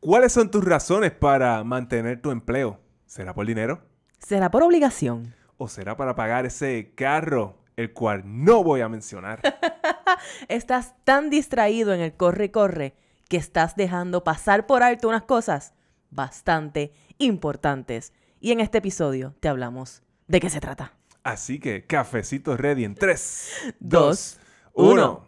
¿Cuáles son tus razones para mantener tu empleo? ¿Será por dinero? ¿Será por obligación? ¿O será para pagar ese carro, el cual no voy a mencionar? estás tan distraído en el corre-corre que estás dejando pasar por alto unas cosas bastante importantes. Y en este episodio te hablamos de qué se trata. Así que, cafecito ready en 3, 2, 1.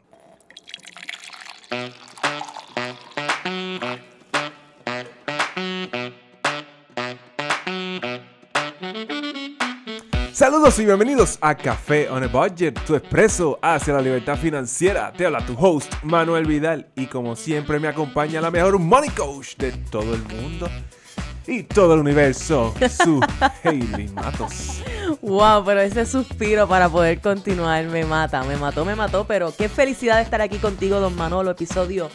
Saludos y bienvenidos a Café on a Budget, tu expreso hacia la libertad financiera. Te habla tu host Manuel Vidal y como siempre me acompaña la mejor money coach de todo el mundo y todo el universo, su Hailey Matos. Wow, pero ese suspiro para poder continuar me mata, me mató, me mató, pero qué felicidad estar aquí contigo, don Manolo, episodio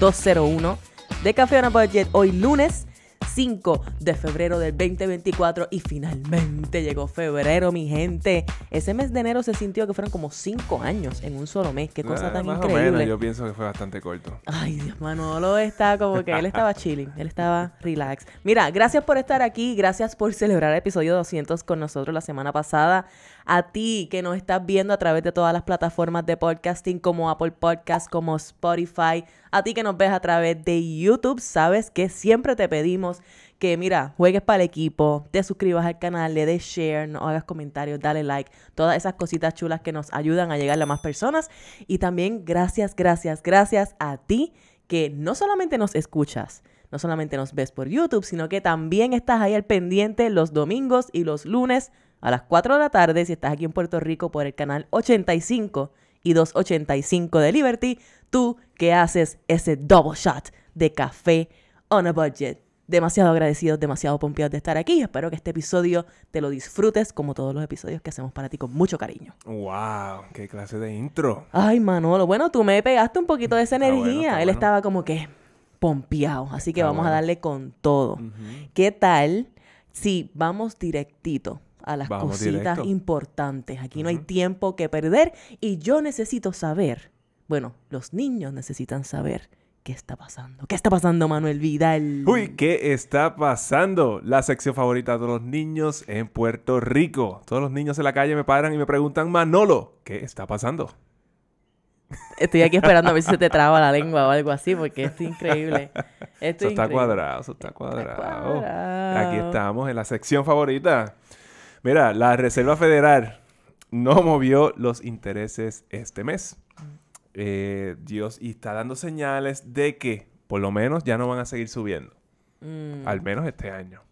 201 de Café on a Budget, hoy lunes 5 de febrero del 2024 y finalmente llegó febrero, mi gente. Ese mes de enero se sintió que fueron como 5 años en un solo mes. Qué cosa tan más yo pienso que fue bastante corto. Ay, Dios, Manolo está como que él estaba chilling, él estaba relax. Mira, gracias por estar aquí, gracias por celebrar el episodio 200 con nosotros la semana pasada a ti que nos estás viendo a través de todas las plataformas de podcasting como Apple Podcast, como Spotify, a ti que nos ves a través de YouTube, sabes que siempre te pedimos que mira, juegues para el equipo, te suscribas al canal, le des share, no hagas comentarios, dale like, todas esas cositas chulas que nos ayudan a llegar a más personas. Y también gracias, gracias, gracias a ti que no solamente nos escuchas, no solamente nos ves por YouTube, sino que también estás ahí al pendiente los domingos y los lunes a las 4 de la tarde si estás aquí en Puerto Rico por el canal 85 y 285 de Liberty, tú que haces ese double shot de café on a budget. Demasiado agradecido, demasiado pompeado de estar aquí. Espero que este episodio te lo disfrutes como todos los episodios que hacemos para ti con mucho cariño. ¡Wow! ¡Qué clase de intro! Ay, Manolo, bueno, tú me pegaste un poquito de esa energía. Él estaba como que pompeado, así que vamos a darle con todo. ¿Qué tal si vamos directito a las cositas importantes. Aquí no hay tiempo que perder y yo necesito saber, bueno, los niños necesitan saber. ¿Qué está pasando? ¿Qué está pasando, Manuel Vidal? Uy, ¿qué está pasando? La sección favorita de los niños en Puerto Rico. Todos los niños en la calle me paran y me preguntan, Manolo, ¿qué está pasando? Estoy aquí esperando a ver si se te traba la lengua o algo así, porque es increíble. Esto eso está cuadrado, eso está cuadrado. Aquí estamos en la sección favorita. Mira, la Reserva Federal no movió los intereses este mes. Eh, Dios, y está dando señales de que por lo menos ya no van a seguir subiendo. Mm. Al menos este año.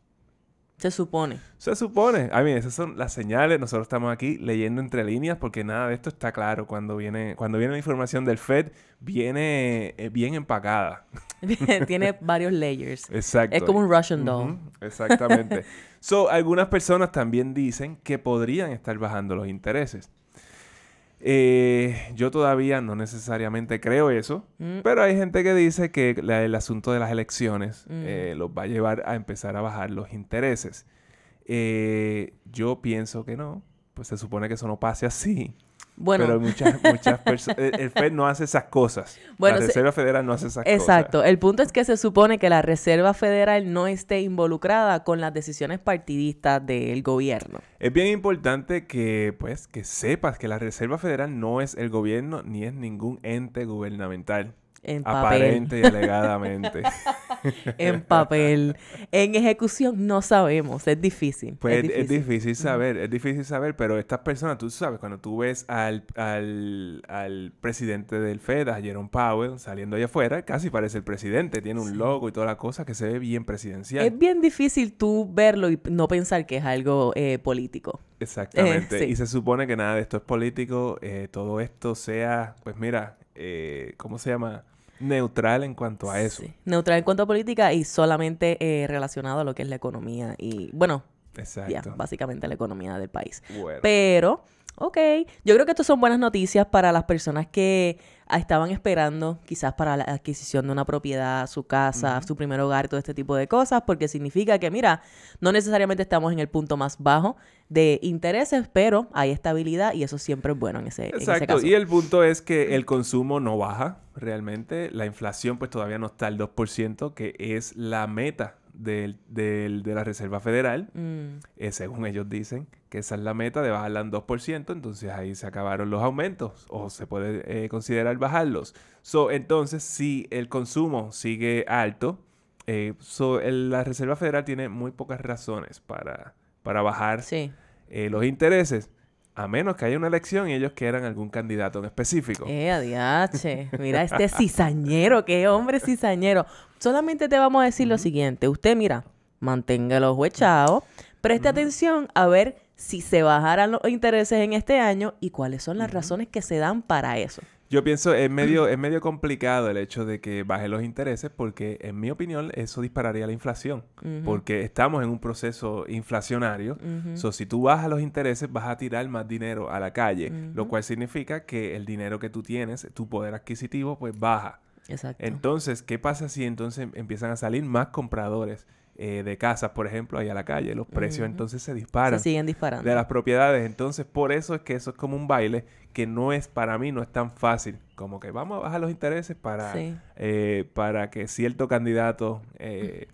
Se supone. Se supone. A mí esas son las señales. Nosotros estamos aquí leyendo entre líneas porque nada de esto está claro. Cuando viene, cuando viene la información del Fed, viene eh, bien empacada. Tiene varios layers. Exacto. Es como un Russian doll. Exactamente. so, algunas personas también dicen que podrían estar bajando los intereses. Eh, yo todavía no necesariamente creo eso, mm. pero hay gente que dice que el asunto de las elecciones mm. eh, los va a llevar a empezar a bajar los intereses. Eh, yo pienso que no, pues se supone que eso no pase así. Pero muchas, muchas personas. el FED no hace esas cosas. la Reserva Federal no hace esas cosas. Exacto. El punto es que se supone que la Reserva Federal no esté involucrada con las decisiones partidistas del gobierno. Es bien importante que, pues, que sepas que la Reserva Federal no es el gobierno ni es ningún ente gubernamental. En Aparente y alegadamente. en papel. En ejecución no sabemos, es difícil. es, pues difícil. saber, es difícil saber, pero estas personas, tú sabes, cuando tú ves al, presidente del FED, a Jerome Powell, saliendo allá afuera, casi parece el presidente, tiene un logo y toda la cosa que se ve bien presidencial. Es bien difícil tú verlo y no pensar que es algo eh, político. Exactamente. Eh, y se supone que nada de esto es político, eh, todo esto sea, pues mira, eh, ¿cómo se llama? Neutral en cuanto a eso. Neutral en cuanto a política y solamente eh, relacionado a lo que es la economía y, bueno, Exacto. básicamente la economía del país. Pero ok, yo creo que estas son buenas noticias para las personas que ah, estaban esperando quizás para la adquisición de una propiedad, su casa, su primer hogar, todo este tipo de cosas, porque significa que, mira, no necesariamente estamos en el punto más bajo de intereses, pero hay estabilidad y eso siempre es bueno en ese, Exacto. Y el punto es que el consumo no baja realmente, la inflación pues todavía no está al 2%, que es la meta del, del, de la Reserva Federal, mm. eh, según ellos dicen, que esa es la meta de bajarla en 2%, entonces ahí se acabaron los aumentos o se puede eh, considerar bajarlos. So, entonces, si el consumo sigue alto, eh, la Reserva Federal tiene muy pocas razones para, para bajar los intereses a menos que haya una elección y ellos quieran algún candidato en específico. ¡Eh, adiache! Mira este cizañero, qué hombre cizañero. Solamente te vamos a decir lo siguiente. Usted, mira, mantenga los echado, preste atención a ver si se bajarán los intereses en este año y cuáles son las razones que se dan para eso. Yo pienso, es medio, es medio complicado el hecho de que bajen los intereses porque, en mi opinión, eso dispararía la inflación. Porque estamos en un proceso inflacionario. si tú bajas los intereses, vas a tirar más dinero a la calle. Lo cual significa que el dinero que tú tienes, tu poder adquisitivo, pues baja. Exacto. Entonces, ¿qué pasa si entonces empiezan a salir más compradores? Eh, de casas, por ejemplo, ahí a la calle. Los precios entonces se disparan. Se siguen disparando. De las propiedades. Entonces, por eso es que eso es como un baile que no es para mí, no es tan fácil. Como que vamos a bajar los intereses para, eh, para que cierto candidato eh,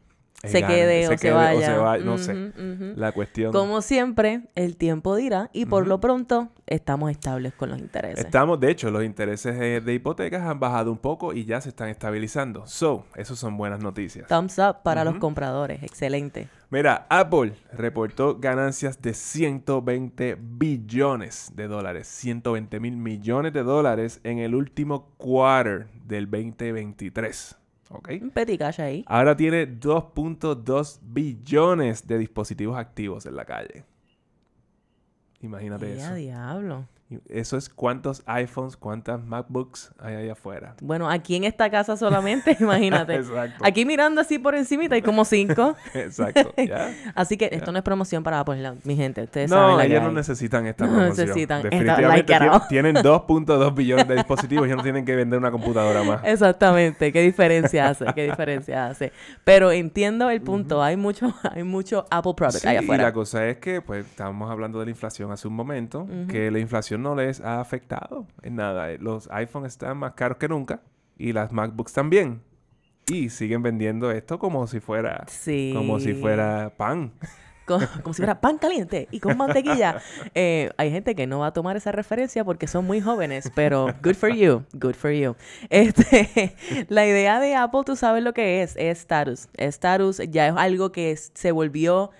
se quede, o, se vaya. No sé. La cuestión. Como siempre, el tiempo dirá y por lo pronto estamos estables con los intereses. Estamos, de hecho, los intereses de, hipotecas han bajado un poco y ya se están estabilizando. So, eso son buenas noticias. Thumbs up para los compradores. Excelente. Mira, Apple reportó ganancias de 120 billones de dólares, 120 mil millones de dólares en el último quarter del 2023. Un petit cash ahí. Ahora tiene 2.2 billones de dispositivos activos en la calle. Imagínate eso. diablo! Eso es cuántos iPhones, cuántas MacBooks hay allá afuera. Bueno, aquí en esta casa solamente, imagínate. Aquí mirando así por encimita hay como cinco. Exacto. así que esto no es promoción para Apple mi gente. no, saben la ellos no necesitan esta promoción. No necesitan. Definitivamente tienen 2.2 billones de dispositivos. ya no tienen que vender una computadora más. Exactamente. ¿Qué diferencia hace? ¿Qué diferencia hace? Pero entiendo el punto. Hay mucho, hay mucho Apple product afuera. Y la cosa es que, pues, estábamos hablando de la inflación hace un momento, que la inflación no les ha afectado en nada. Eh, los iPhones están más caros que nunca y las MacBooks también. Y siguen vendiendo esto como si fuera, como si fuera pan. Como, si fuera pan caliente y con mantequilla. Eh, hay gente que no va a tomar esa referencia porque son muy jóvenes, pero good for you, good for you. Este, la idea de Apple, tú sabes lo que es, es status. Status ya es algo que se volvió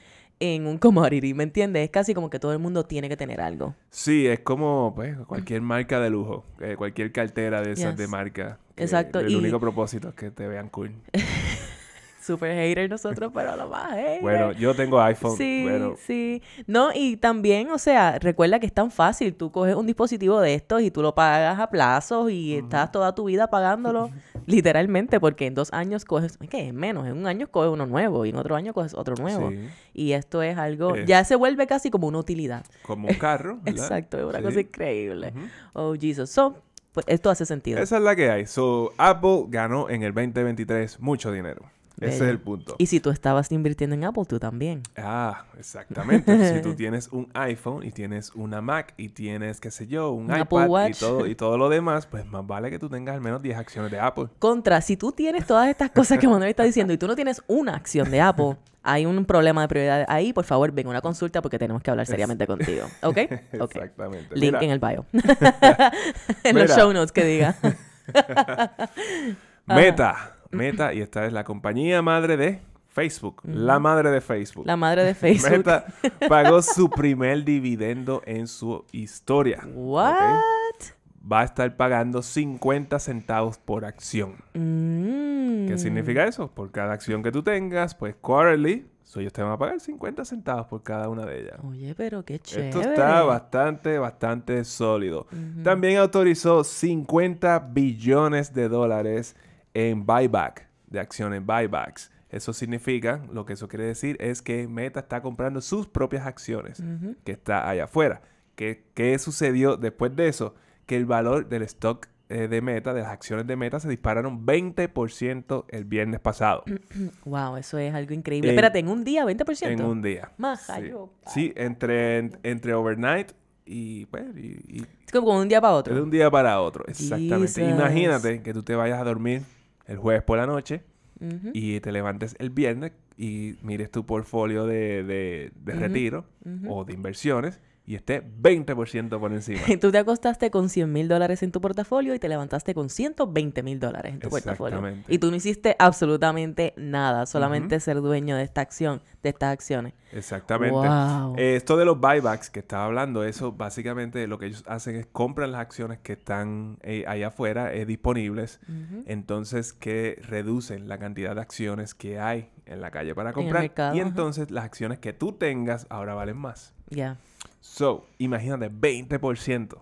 en un commodity, ¿me entiendes? Es casi como que todo el mundo tiene que tener algo. Sí, es como pues, cualquier marca de lujo, eh, cualquier cartera de esas de marca. Exacto. El único propósito es que te vean cool. super hater nosotros, pero lo más eh, Bueno, yo tengo iPhone. Sí, sí. No, y también, o sea, recuerda que es tan fácil. Tú coges un dispositivo de estos y tú lo pagas a plazos y estás toda tu vida pagándolo, literalmente, porque en dos años coges, que Es menos, en un año coges uno nuevo y en otro año coges otro nuevo. Y esto es algo, ya se vuelve casi como una utilidad. Como un carro. Exacto, es una cosa increíble. Oh, Jesus. So, pues esto hace sentido. Esa es la que hay. So, Apple ganó en el 2023 mucho dinero. Ese es el punto. Y si tú estabas invirtiendo en Apple, tú también. Ah, exactamente. si tú tienes un iPhone y tienes una Mac y tienes, qué sé yo, un, iPad y todo, y todo lo demás, pues más vale que tú tengas al menos 10 acciones de Apple. Contra, si tú tienes todas estas cosas que Manuel está diciendo y tú no tienes una acción de Apple, hay un problema de prioridad ahí, por favor, ven una consulta porque tenemos que hablar seriamente contigo. ¿Ok? Exactamente. Link en el bio. en los show notes que diga. Meta. Meta y esta es la compañía madre de Facebook, la madre de Facebook. La madre de Facebook. Meta pagó su primer dividendo en su historia. What? Va a estar pagando 50 centavos por acción. Mm. ¿Qué significa eso? Por cada acción que tú tengas, pues quarterly, soy ellos te van a pagar 50 centavos por cada una de ellas. Oye, pero qué chévere. Esto está bastante, bastante sólido. También autorizó 50 billones de dólares en buyback, de acciones buybacks. Eso significa, lo que eso quiere decir es que Meta está comprando sus propias acciones que está allá afuera. ¿Qué, sucedió después de eso? Que el valor del stock eh, de Meta, de las acciones de Meta, se dispararon 20% el viernes pasado. wow, eso es algo increíble. Espérate, en un día, 20%. En un día. Más sí. sí, entre, entre overnight y pues, es como un día para otro de un día para otro exactamente imagínate que tú te vayas a dormir el jueves por la noche y te levantes el viernes y mires tu portfolio de, de, de retiro o de inversiones y esté 20% por encima. Y Tú te acostaste con 100 mil dólares en tu portafolio y te levantaste con 120 mil dólares en tu portafolio. Y tú no hiciste absolutamente nada, solamente ser dueño de esta acción, de estas acciones. Exactamente. Eh, esto de los buybacks que estaba hablando, eso básicamente lo que ellos hacen es compran las acciones que están eh, ahí afuera es eh, disponibles, entonces que reducen la cantidad de acciones que hay en la calle para comprar. y entonces las acciones que tú tengas ahora valen más. Ya. So, imagínate, 20%.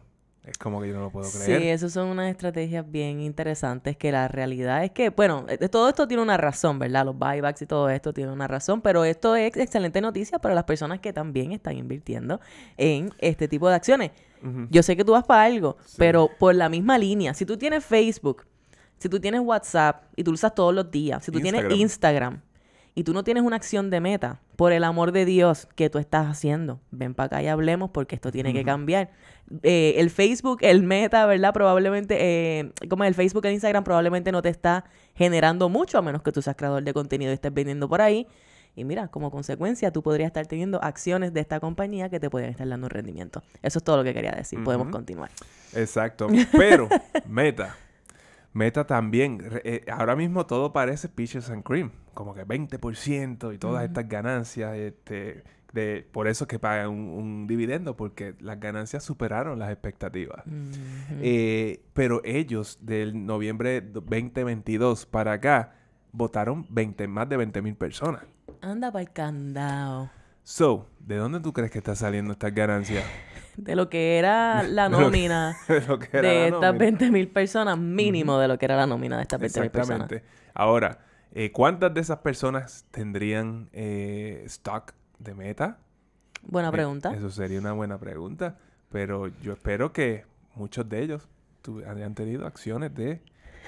Es como que yo no lo puedo creer. Sí, esas son unas estrategias bien interesantes que la realidad es que, bueno, eh, eh, todo esto tiene una razón, ¿verdad? Los buybacks y todo esto tiene una razón, pero esto es excelente noticia para las personas que también están invirtiendo en este tipo de acciones. Yo sé que tú vas para algo, pero por la misma línea, si tú tienes Facebook, si tú tienes WhatsApp y tú lo usas todos los días, si tú tienes Instagram, y tú no tienes una acción de meta, por el amor de Dios, que tú estás haciendo? Ven para acá y hablemos porque esto tiene que cambiar. Eh, el Facebook, el meta, ¿verdad? Probablemente, eh, como el Facebook, el Instagram probablemente no te está generando mucho, a menos que tú seas creador de contenido y estés vendiendo por ahí. Y mira, como consecuencia, tú podrías estar teniendo acciones de esta compañía que te pueden estar dando un rendimiento. Eso es todo lo que quería decir. Podemos continuar. Exacto. Pero, meta. Meta también, eh, ahora mismo todo parece Peaches and Cream, como que 20% y todas estas ganancias, este, de, por eso que pagan un, dividendo, porque las ganancias superaron las expectativas. Eh, pero ellos, del noviembre 2022 para acá, votaron 20, más de 20 mil personas. Anda para So, ¿de dónde tú crees que está saliendo estas ganancias? de lo que era la nómina de, que, de, de 20.000 personas, mínimo de lo que era la nómina de estas 20.000 personas. Exactamente. Ahora, eh, ¿cuántas de esas personas tendrían eh, stock de meta? Buena eh, pregunta. eso sería una buena pregunta, pero yo espero que muchos de ellos hayan tenido acciones de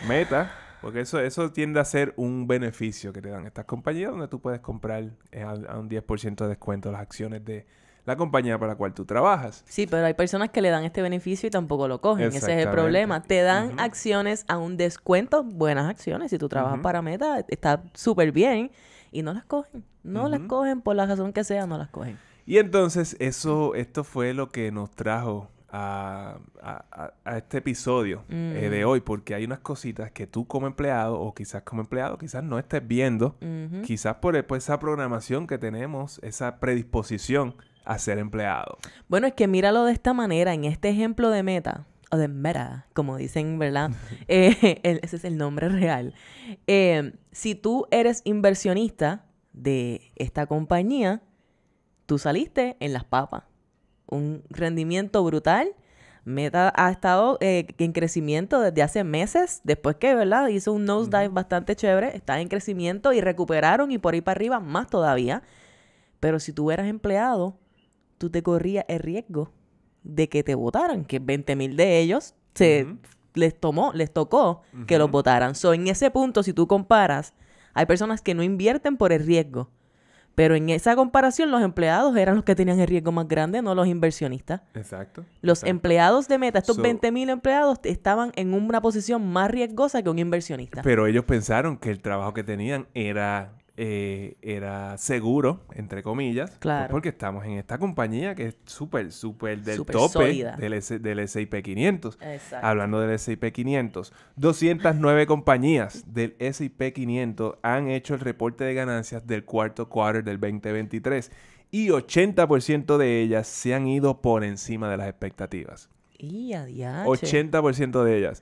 meta. Porque eso, eso tiende a ser un beneficio que te dan estas compañías donde tú puedes comprar a, a un 10% de descuento las acciones de, la compañía para la cual tú trabajas. Sí, pero hay personas que le dan este beneficio y tampoco lo cogen. Ese es el problema. Te dan acciones a un descuento, buenas acciones. Si tú trabajas para Meta, está súper bien y no las cogen. No las cogen por la razón que sea, no las cogen. Y entonces eso, esto fue lo que nos trajo a, este episodio eh, de mm. hoy, porque hay unas cositas que tú como empleado o quizás como empleado quizás no estés viendo, quizás por, esa programación que tenemos, esa predisposición a ser empleado. Bueno, es que míralo de esta manera, en este ejemplo de meta, o de meta, como dicen, ¿verdad? Eh, ese es el nombre real. Eh, si tú eres inversionista de esta compañía, tú saliste en las papas. Un rendimiento brutal. Meta ha estado eh, en crecimiento desde hace meses, después que, ¿verdad? Hizo un nosedive dive bastante chévere, está en crecimiento y recuperaron y por ahí para arriba más todavía. Pero si tú eras empleado, tú te corría el riesgo de que te votaran, que 20.000 mil de ellos se, les tomó, les tocó que los votaran. So, en ese punto, si tú comparas, hay personas que no invierten por el riesgo. Pero en esa comparación, los empleados eran los que tenían el riesgo más grande, no los inversionistas. Exacto. Los empleados de Meta, estos 20.000 empleados, estaban en una posición más riesgosa que un inversionista. Pero ellos pensaron que el trabajo que tenían era eh, era seguro, entre comillas, pues porque estamos en esta compañía que es súper, súper del tope del, S&P 500. Hablando del S&P 500, 209 compañías del S&P 500 han hecho el reporte de ganancias del cuarto quarter del 2023 y 80% de ellas se han ido por encima de las expectativas. Y 80% de ellas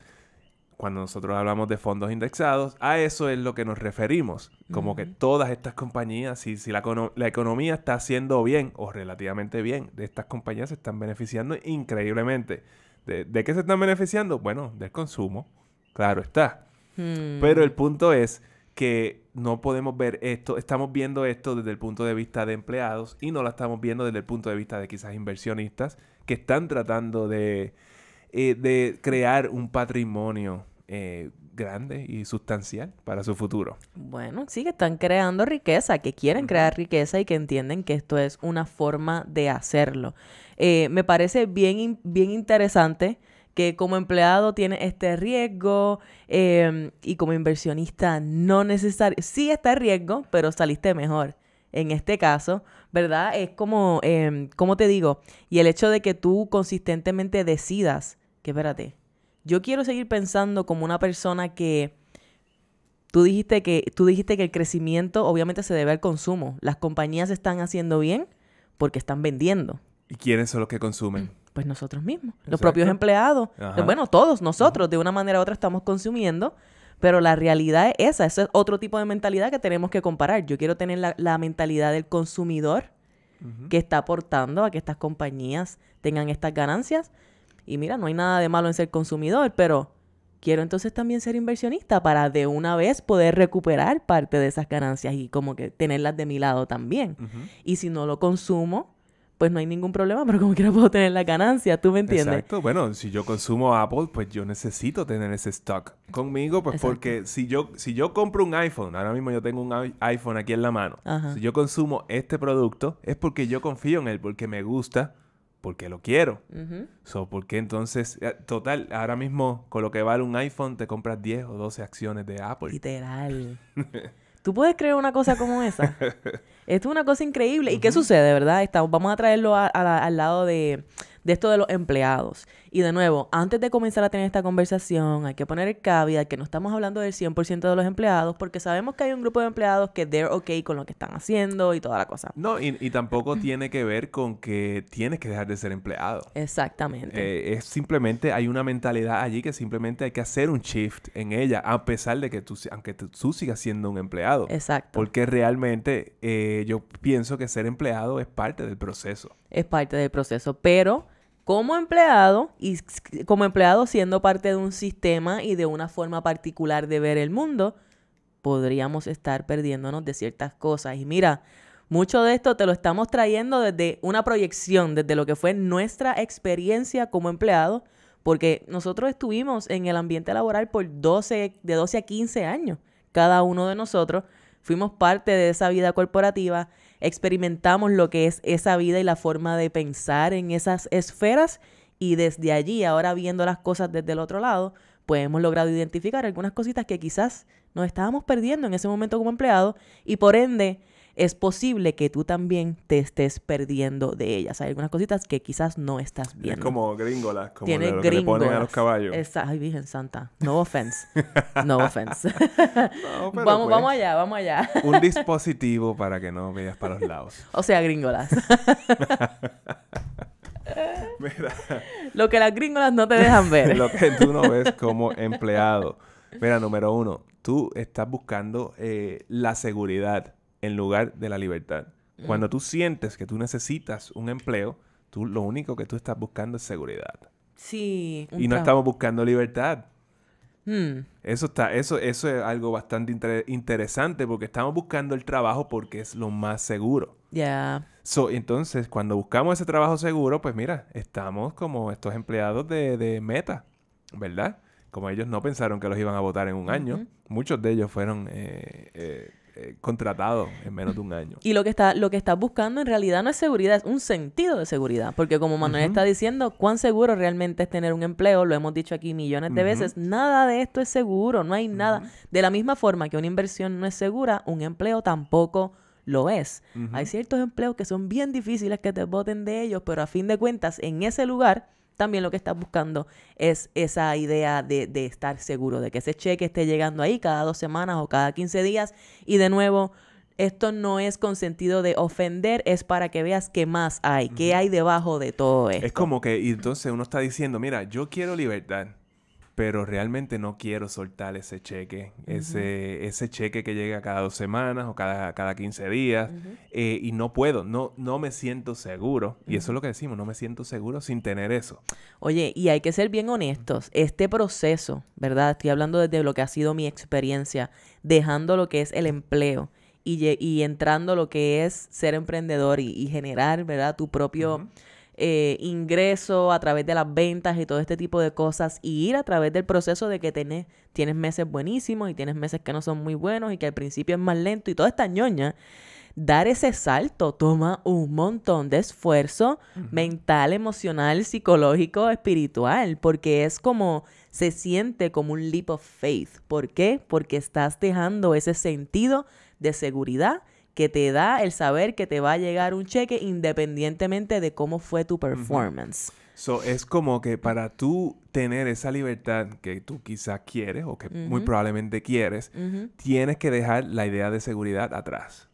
cuando nosotros hablamos de fondos indexados, a eso es lo que nos referimos. Como que todas estas compañías, si, la, economía está haciendo bien o relativamente bien, de estas compañías se están beneficiando increíblemente. ¿De, qué se están beneficiando? Bueno, del consumo, claro está. Hmm. Pero el punto es que no podemos ver esto, estamos viendo esto desde el punto de vista de empleados y no la estamos viendo desde el punto de vista de quizás inversionistas que están tratando de eh, crear un patrimonio eh, grande y sustancial para su futuro. Bueno, sí, que están creando riqueza, que quieren crear riqueza y que entienden que esto es una forma de hacerlo. Eh, me parece bien, bien interesante que como empleado tiene este riesgo em, y como inversionista no necesario, sí está el riesgo, pero saliste mejor. En este caso, ¿verdad? Es como, em, ¿cómo te digo? Y el hecho de que tú consistentemente decidas, que espérate, yo quiero seguir pensando como una persona que tú dijiste que tú dijiste que el crecimiento obviamente se debe al consumo. Las compañías están haciendo bien porque están vendiendo. ¿Y quiénes son los que consumen? Pues nosotros mismos, los propios empleados. Eh, bueno, todos nosotros de una manera u otra estamos consumiendo, pero la realidad es esa, ese es otro tipo de mentalidad que tenemos que comparar. Yo quiero tener la, mentalidad del consumidor que está aportando a que estas compañías tengan estas ganancias, y mira, no hay nada de malo en ser consumidor, pero quiero entonces también ser inversionista para de una vez poder recuperar parte de esas ganancias y como que tenerlas de mi lado también. Y si no lo consumo, pues no hay ningún problema, pero como quiero puedo tener la ganancia, ¿tú me entiendes? Exacto, bueno, si yo consumo Apple, pues yo necesito tener ese stock conmigo, pues porque si yo, si yo compro un iPhone, ahora mismo yo tengo un iPhone aquí en la mano, si yo consumo este producto, es porque yo confío en él, porque me gusta, porque lo quiero. So, ¿por entonces? Eh, total, ahora mismo con lo que vale un iPhone te compras 10 o 12 acciones de Apple. Literal. ¿Tú puedes creer una cosa como esa? esto es una cosa increíble. ¿Y qué sucede, verdad? Estamos, vamos a traerlo al lado de, de, esto de los empleados. Y de nuevo, antes de comenzar a tener esta conversación, hay que poner el caveat que no estamos hablando del 100% de los empleados, porque sabemos que hay un grupo de empleados que they're okay con lo que están haciendo y toda la cosa. No, y, tampoco tiene que ver con que tienes que dejar de ser empleado. Exactamente. Eh, es simplemente, hay una mentalidad allí que simplemente hay que hacer un shift en ella, a pesar de que tú, aunque tú sigas siendo un empleado. Exacto. Porque realmente eh, yo pienso que ser empleado es parte del proceso. Es parte del proceso, pero como empleado y como empleado siendo parte de un sistema y de una forma particular de ver el mundo, podríamos estar perdiéndonos de ciertas cosas. Y mira, mucho de esto te lo estamos trayendo desde una proyección, desde lo que fue nuestra experiencia como empleado, porque nosotros estuvimos en el ambiente laboral por 12, de 12 a 15 años, cada uno de nosotros. Fuimos parte de esa vida corporativa experimentamos lo que es esa vida y la forma de pensar en esas esferas y desde allí, ahora viendo las cosas desde el otro lado, pues hemos logrado identificar algunas cositas que quizás nos estábamos perdiendo en ese momento como empleado y por ende es posible que tú también te estés perdiendo de ellas. Hay algunas cositas que quizás no estás viendo. Es como gringolas, como Tiene a los caballos. ay, Virgen Santa. No offense. No offense. vamos, pues. vamos allá, vamos allá. un dispositivo para que no veas para los lados. O sea, gringolas. Mira. Lo que las gringolas no te dejan ver. lo que tú no ves como empleado. Mira, número uno, tú estás buscando eh, la seguridad en lugar de la libertad. Mm. Cuando tú sientes que tú necesitas un empleo, tú lo único que tú estás buscando es seguridad. Sí. Y no estamos buscando libertad. Mm. Eso está, eso, eso es algo bastante interesante porque estamos buscando el trabajo porque es lo más seguro. Ya. entonces, cuando buscamos ese trabajo seguro, pues mira, estamos como estos empleados de, Meta, ¿verdad? Como ellos no pensaron que los iban a votar en un año, muchos de ellos fueron eh, eh, eh, contratado en menos de un año. Y lo que está, lo que buscando en realidad no es seguridad, es un sentido de seguridad. Porque como Manuel está diciendo, cuán seguro realmente es tener un empleo, lo hemos dicho aquí millones de veces, nada de esto es seguro, no hay nada. De la misma forma que una inversión no es segura, un empleo tampoco lo es. Hay ciertos empleos que son bien difíciles que te voten de ellos, pero a fin de cuentas, en ese lugar también lo que estás buscando es esa idea de, estar seguro, de que ese cheque esté llegando ahí cada dos semanas o cada 15 días. Y de nuevo, esto no es con sentido de ofender, es para que veas qué más hay, qué hay debajo de todo esto. Es como que, entonces uno está diciendo, mira, yo quiero libertad pero realmente no quiero soltar ese cheque, ese, ese cheque que llega cada dos semanas o cada, cada 15 días, eh, y no puedo, no, no me siento seguro, y eso es lo que decimos, no me siento seguro sin tener eso. Oye, y hay que ser bien honestos, este proceso, ¿verdad? Estoy hablando desde lo que ha sido mi experiencia, dejando lo que es el empleo. Y, y entrando lo que es ser emprendedor y, y generar, ¿verdad? Tu propio, eh, ingreso a través de las ventas y todo este tipo de cosas y ir a través del proceso de que tienes meses buenísimos y tienes meses que no son muy buenos y que al principio es más lento y toda esta ñoña. Dar ese salto toma un montón de esfuerzo mental, emocional, psicológico, espiritual, porque es como se siente como un leap of faith. ¿Por qué? Porque estás dejando ese sentido de seguridad que te da el saber que te va a llegar un cheque independientemente de cómo fue tu performance. So, es como que para tú tener esa libertad que tú quizás quieres o que muy probablemente quieres, tienes que dejar la idea de seguridad atrás.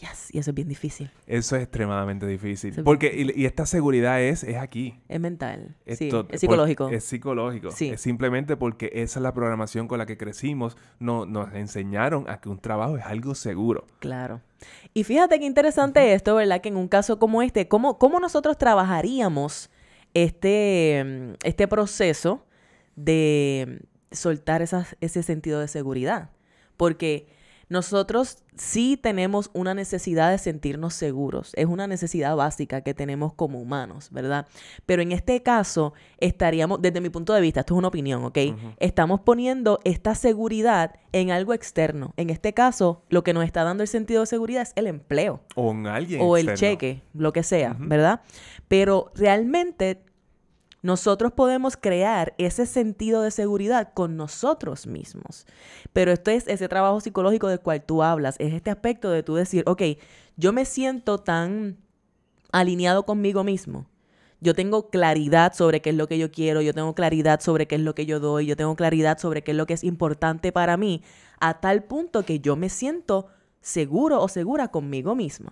Yes. Y eso es bien difícil. Eso es extremadamente difícil. porque, y, esta seguridad es, es aquí. Es mental. Es, sí, es psicológico. es psicológico. Es simplemente porque esa es la programación con la que crecimos. No, nos enseñaron a que un trabajo es algo seguro. Claro. Y fíjate qué interesante esto, ¿verdad? Que en un caso como este, ¿cómo, cómo nosotros trabajaríamos este, este proceso de soltar esas, ese sentido de seguridad? Porque nosotros sí tenemos una necesidad de sentirnos seguros, es una necesidad básica que tenemos como humanos, ¿verdad? Pero en este caso estaríamos, desde mi punto de vista, esto es una opinión, ¿ok? Estamos poniendo esta seguridad en algo externo. En este caso, lo que nos está dando el sentido de seguridad es el empleo. O en alguien. O el cheque, lo que sea, ¿verdad? Pero realmente nosotros podemos crear ese sentido de seguridad con nosotros mismos. Pero esto es ese trabajo psicológico del cual tú hablas, es este aspecto de tú decir, ok, yo me siento tan alineado conmigo mismo. Yo tengo claridad sobre qué es lo que yo quiero, yo tengo claridad sobre qué es lo que yo doy, yo tengo claridad sobre qué es lo que es importante para mí, a tal punto que yo me siento seguro o segura conmigo misma.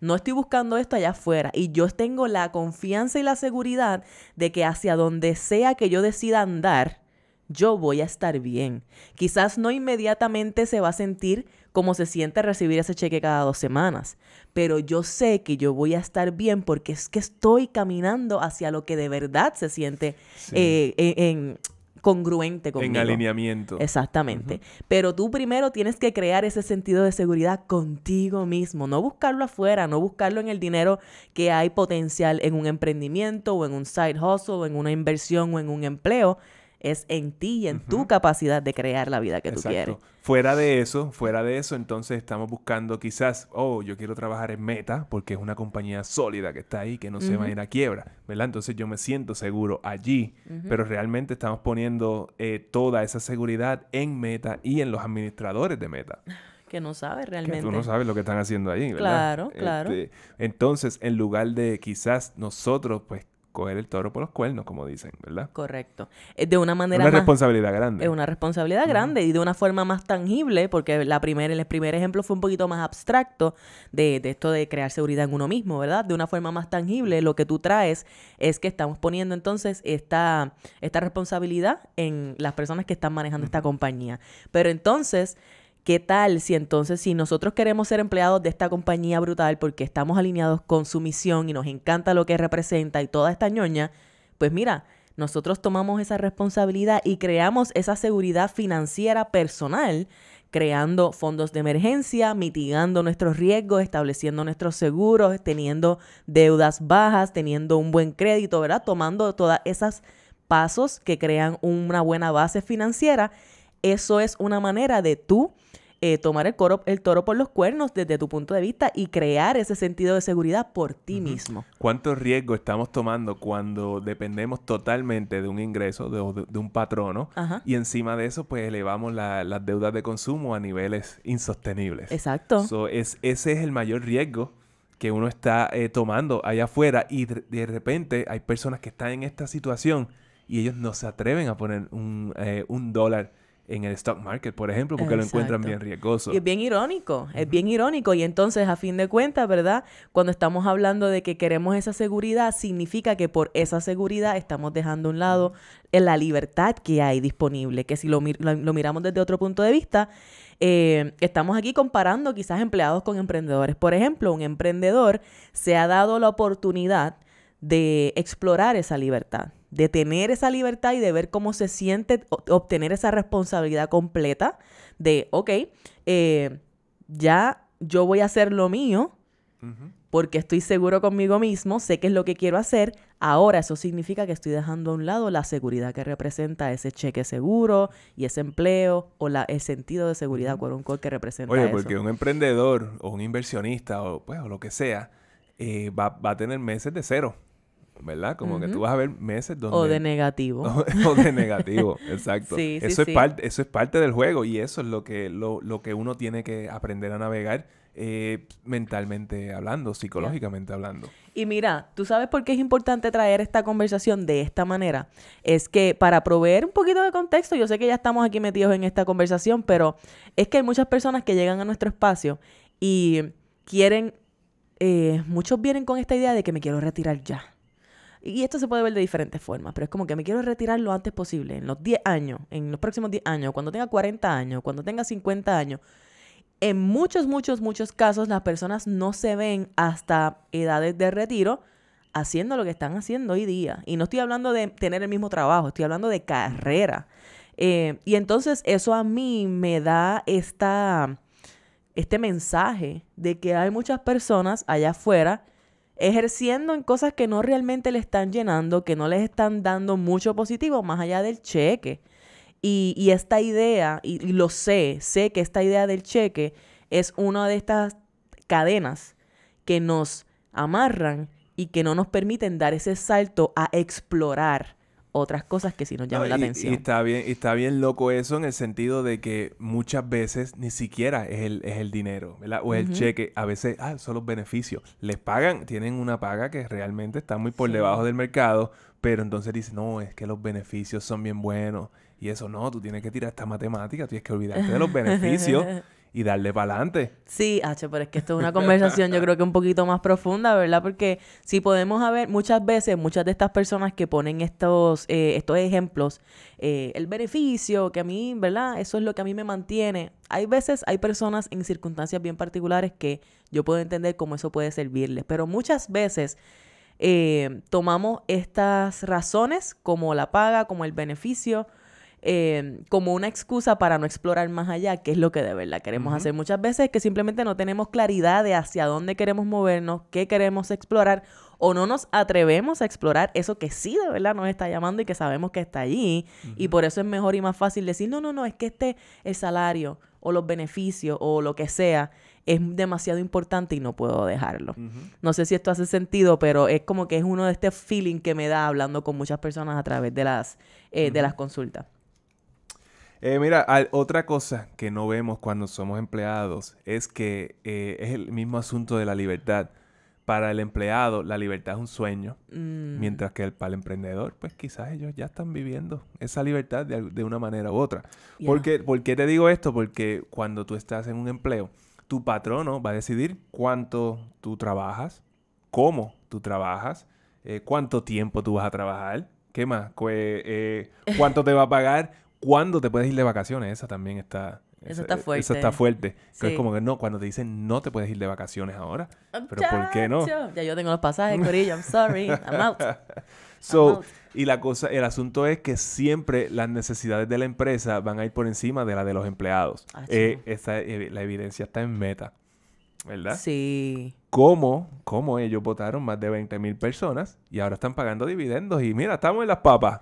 No estoy buscando esto allá afuera y yo tengo la confianza y la seguridad de que hacia donde sea que yo decida andar, yo voy a estar bien. Quizás no inmediatamente se va a sentir como se siente recibir ese cheque cada dos semanas, pero yo sé que yo voy a estar bien porque es que estoy caminando hacia lo que de verdad se siente eh, en, congruente conmigo. En alineamiento. Exactamente. Pero tú primero tienes que crear ese sentido de seguridad contigo mismo, no buscarlo afuera, no buscarlo en el dinero que hay potencial en un emprendimiento o en un side hustle o en una inversión o en un empleo, es en ti y en tu capacidad de crear la vida que tú quieres. Fuera de eso, fuera de eso, entonces estamos buscando quizás, oh, yo quiero trabajar en Meta porque es una compañía sólida que está ahí, que no se va a ir a quiebra, ¿verdad? Entonces yo me siento seguro allí, pero realmente estamos poniendo eh, toda esa seguridad en Meta y en los administradores de Meta. que no sabes realmente. Que tú no sabes lo que están haciendo ahí, ¿verdad? Claro, claro. Este, entonces, en lugar de quizás nosotros, pues, coger el toro por los cuernos, como dicen, ¿verdad? Correcto. Eh, de una manera... Una responsabilidad grande. Es una responsabilidad grande y de una forma más tangible, porque la primera, el primer ejemplo fue un poquito más abstracto de, esto de crear seguridad en uno mismo, ¿verdad? De una forma más tangible, lo que tú traes es que estamos poniendo entonces esta, esta responsabilidad en las personas que están manejando esta compañía. Pero entonces ¿Qué tal si entonces si nosotros queremos ser empleados de esta compañía brutal porque estamos alineados con su misión y nos encanta lo que representa y toda esta ñoña? Pues mira, nosotros tomamos esa responsabilidad y creamos esa seguridad financiera personal, creando fondos de emergencia, mitigando nuestros riesgos, estableciendo nuestros seguros, teniendo deudas bajas, teniendo un buen crédito, ¿verdad? Tomando todas esas pasos que crean una buena base financiera eso es una manera de tú eh, tomar el, toro por los cuernos desde tu punto de vista y crear ese sentido de seguridad por ti mismo. ¿Cuántos riesgos estamos tomando cuando dependemos totalmente de un ingreso, de, un patrono, y encima de eso pues elevamos las deudas de consumo a niveles insostenibles? Exacto. es, ese es el mayor riesgo que uno está eh, tomando allá afuera y de, repente hay personas que están en esta situación y ellos no se atreven a poner un eh, dólar en el stock market, por ejemplo, porque lo encuentran bien riesgoso. Y es bien irónico, es bien irónico. Y entonces, a fin de cuentas, ¿verdad? Cuando estamos hablando de que queremos esa seguridad, significa que por esa seguridad estamos dejando a un lado la libertad que hay disponible, que si lo, miramos desde otro punto de vista, eh, estamos aquí comparando quizás empleados con emprendedores. Por ejemplo, un emprendedor se ha dado la oportunidad de explorar esa libertad de tener esa libertad y de ver cómo se siente obtener esa responsabilidad completa de, ok, eh, ya yo voy a hacer lo mío porque estoy seguro conmigo mismo, sé qué es lo que quiero hacer. Ahora eso significa que estoy dejando a un lado la seguridad que representa ese cheque seguro y ese empleo o la, el sentido de seguridad uh que representa. Oye, porque un emprendedor o un inversionista o, pues, lo que sea eh, va a tener meses de cero. ¿verdad? Como que tú vas a ver meses donde... O de negativo. o, de negativo, exacto. eso, Es parte, eso es parte del juego y eso es lo que, lo, que uno tiene que aprender a navegar eh, mentalmente hablando, psicológicamente hablando. Y mira, tú sabes por qué es importante traer esta conversación de esta manera. Es que para proveer un poquito de contexto, yo sé que ya estamos aquí metidos en esta conversación, pero es que hay muchas personas que llegan a nuestro espacio y quieren... Eh, muchos vienen con esta idea de que me quiero retirar ya y esto se puede ver de diferentes formas, pero es como que me quiero retirar lo antes posible, en los 10 años, en los próximos 10 años, cuando tenga 40 años, cuando tenga 50 años. En muchos, muchos, muchos casos las personas no se ven hasta edades de retiro haciendo lo que están haciendo hoy día. Y no estoy hablando de tener el mismo trabajo, estoy hablando de carrera. Eh, y entonces eso a mí me da esta, este mensaje de que hay muchas personas allá afuera ejerciendo en cosas que no realmente le están llenando, que no les están dando mucho positivo más allá del cheque. Y, esta idea, y, lo sé, sé que esta idea del cheque es una de estas cadenas que nos amarran y que no nos permiten dar ese salto a explorar otras cosas que sí nos llaman la atención. Y está, bien, y está bien loco eso en el sentido de que muchas veces ni siquiera es el, es el dinero, ¿verdad? O el cheque. A veces, ah, son los beneficios. Les pagan, tienen una paga que realmente está muy por debajo del mercado, pero entonces dicen, no, es que los beneficios son bien buenos. Y eso no, tú tienes que tirar esta matemática, tienes que olvidarte de los beneficios y darle para adelante. Sí, H, pero es que esto es una conversación yo creo que un poquito más profunda, ¿verdad? Porque si podemos haber muchas veces, muchas de estas personas que ponen estos, eh, estos ejemplos, eh, el beneficio que a mí, ¿verdad? Eso es lo que a mí me mantiene. Hay veces, hay personas en circunstancias bien particulares que yo puedo entender cómo eso puede servirles, pero muchas veces... Eh, tomamos estas razones como la paga, como el beneficio, Em, como una excusa para no explorar más allá, que es lo que de verdad queremos hacer. Muchas veces es que simplemente no tenemos claridad de hacia dónde queremos movernos, qué queremos explorar o no nos atrevemos a explorar eso que sí de verdad nos está llamando y que sabemos que está allí. Y por eso es mejor y más fácil decir, no, no, no, es que este, el salario o los beneficios o lo que sea, es demasiado importante y no puedo dejarlo. No sé si esto hace sentido, pero es como que es uno de este feeling que me da hablando con muchas personas a través de las, eh, de las consultas. Eh, mira, otra cosa que no vemos cuando somos empleados es que eh, es el mismo asunto de la libertad. Para el empleado, la libertad es un sueño, mm. mientras que el, para el emprendedor, pues quizás ellos ya están viviendo esa libertad de, una manera u otra. ¿Por qué te digo esto? Porque cuando tú estás en un empleo, tu patrono va a decidir cuánto tú trabajas, cómo tú trabajas, eh, cuánto tiempo tú vas a trabajar, ¿Qué más? ¿Cuánto te va a pagar? ¿Cuándo te puedes ir de vacaciones? Esa también está... E, está fuerte. Eso está fuerte. Es como que no, cuando te dicen no te puedes ir de vacaciones ahora. Oh, pero ¿por qué no? Ya yo tengo los pasajes, Corillo. I'm sorry. I'm out. So, y la cosa, el asunto es que siempre las necesidades de la empresa van a ir por encima de las de los empleados. Ah, eh, la evidencia está en meta. ¿Verdad? Sí. ¿Cómo, cómo ellos votaron más de 20 mil personas y ahora están pagando dividendos y mira, estamos en las papas.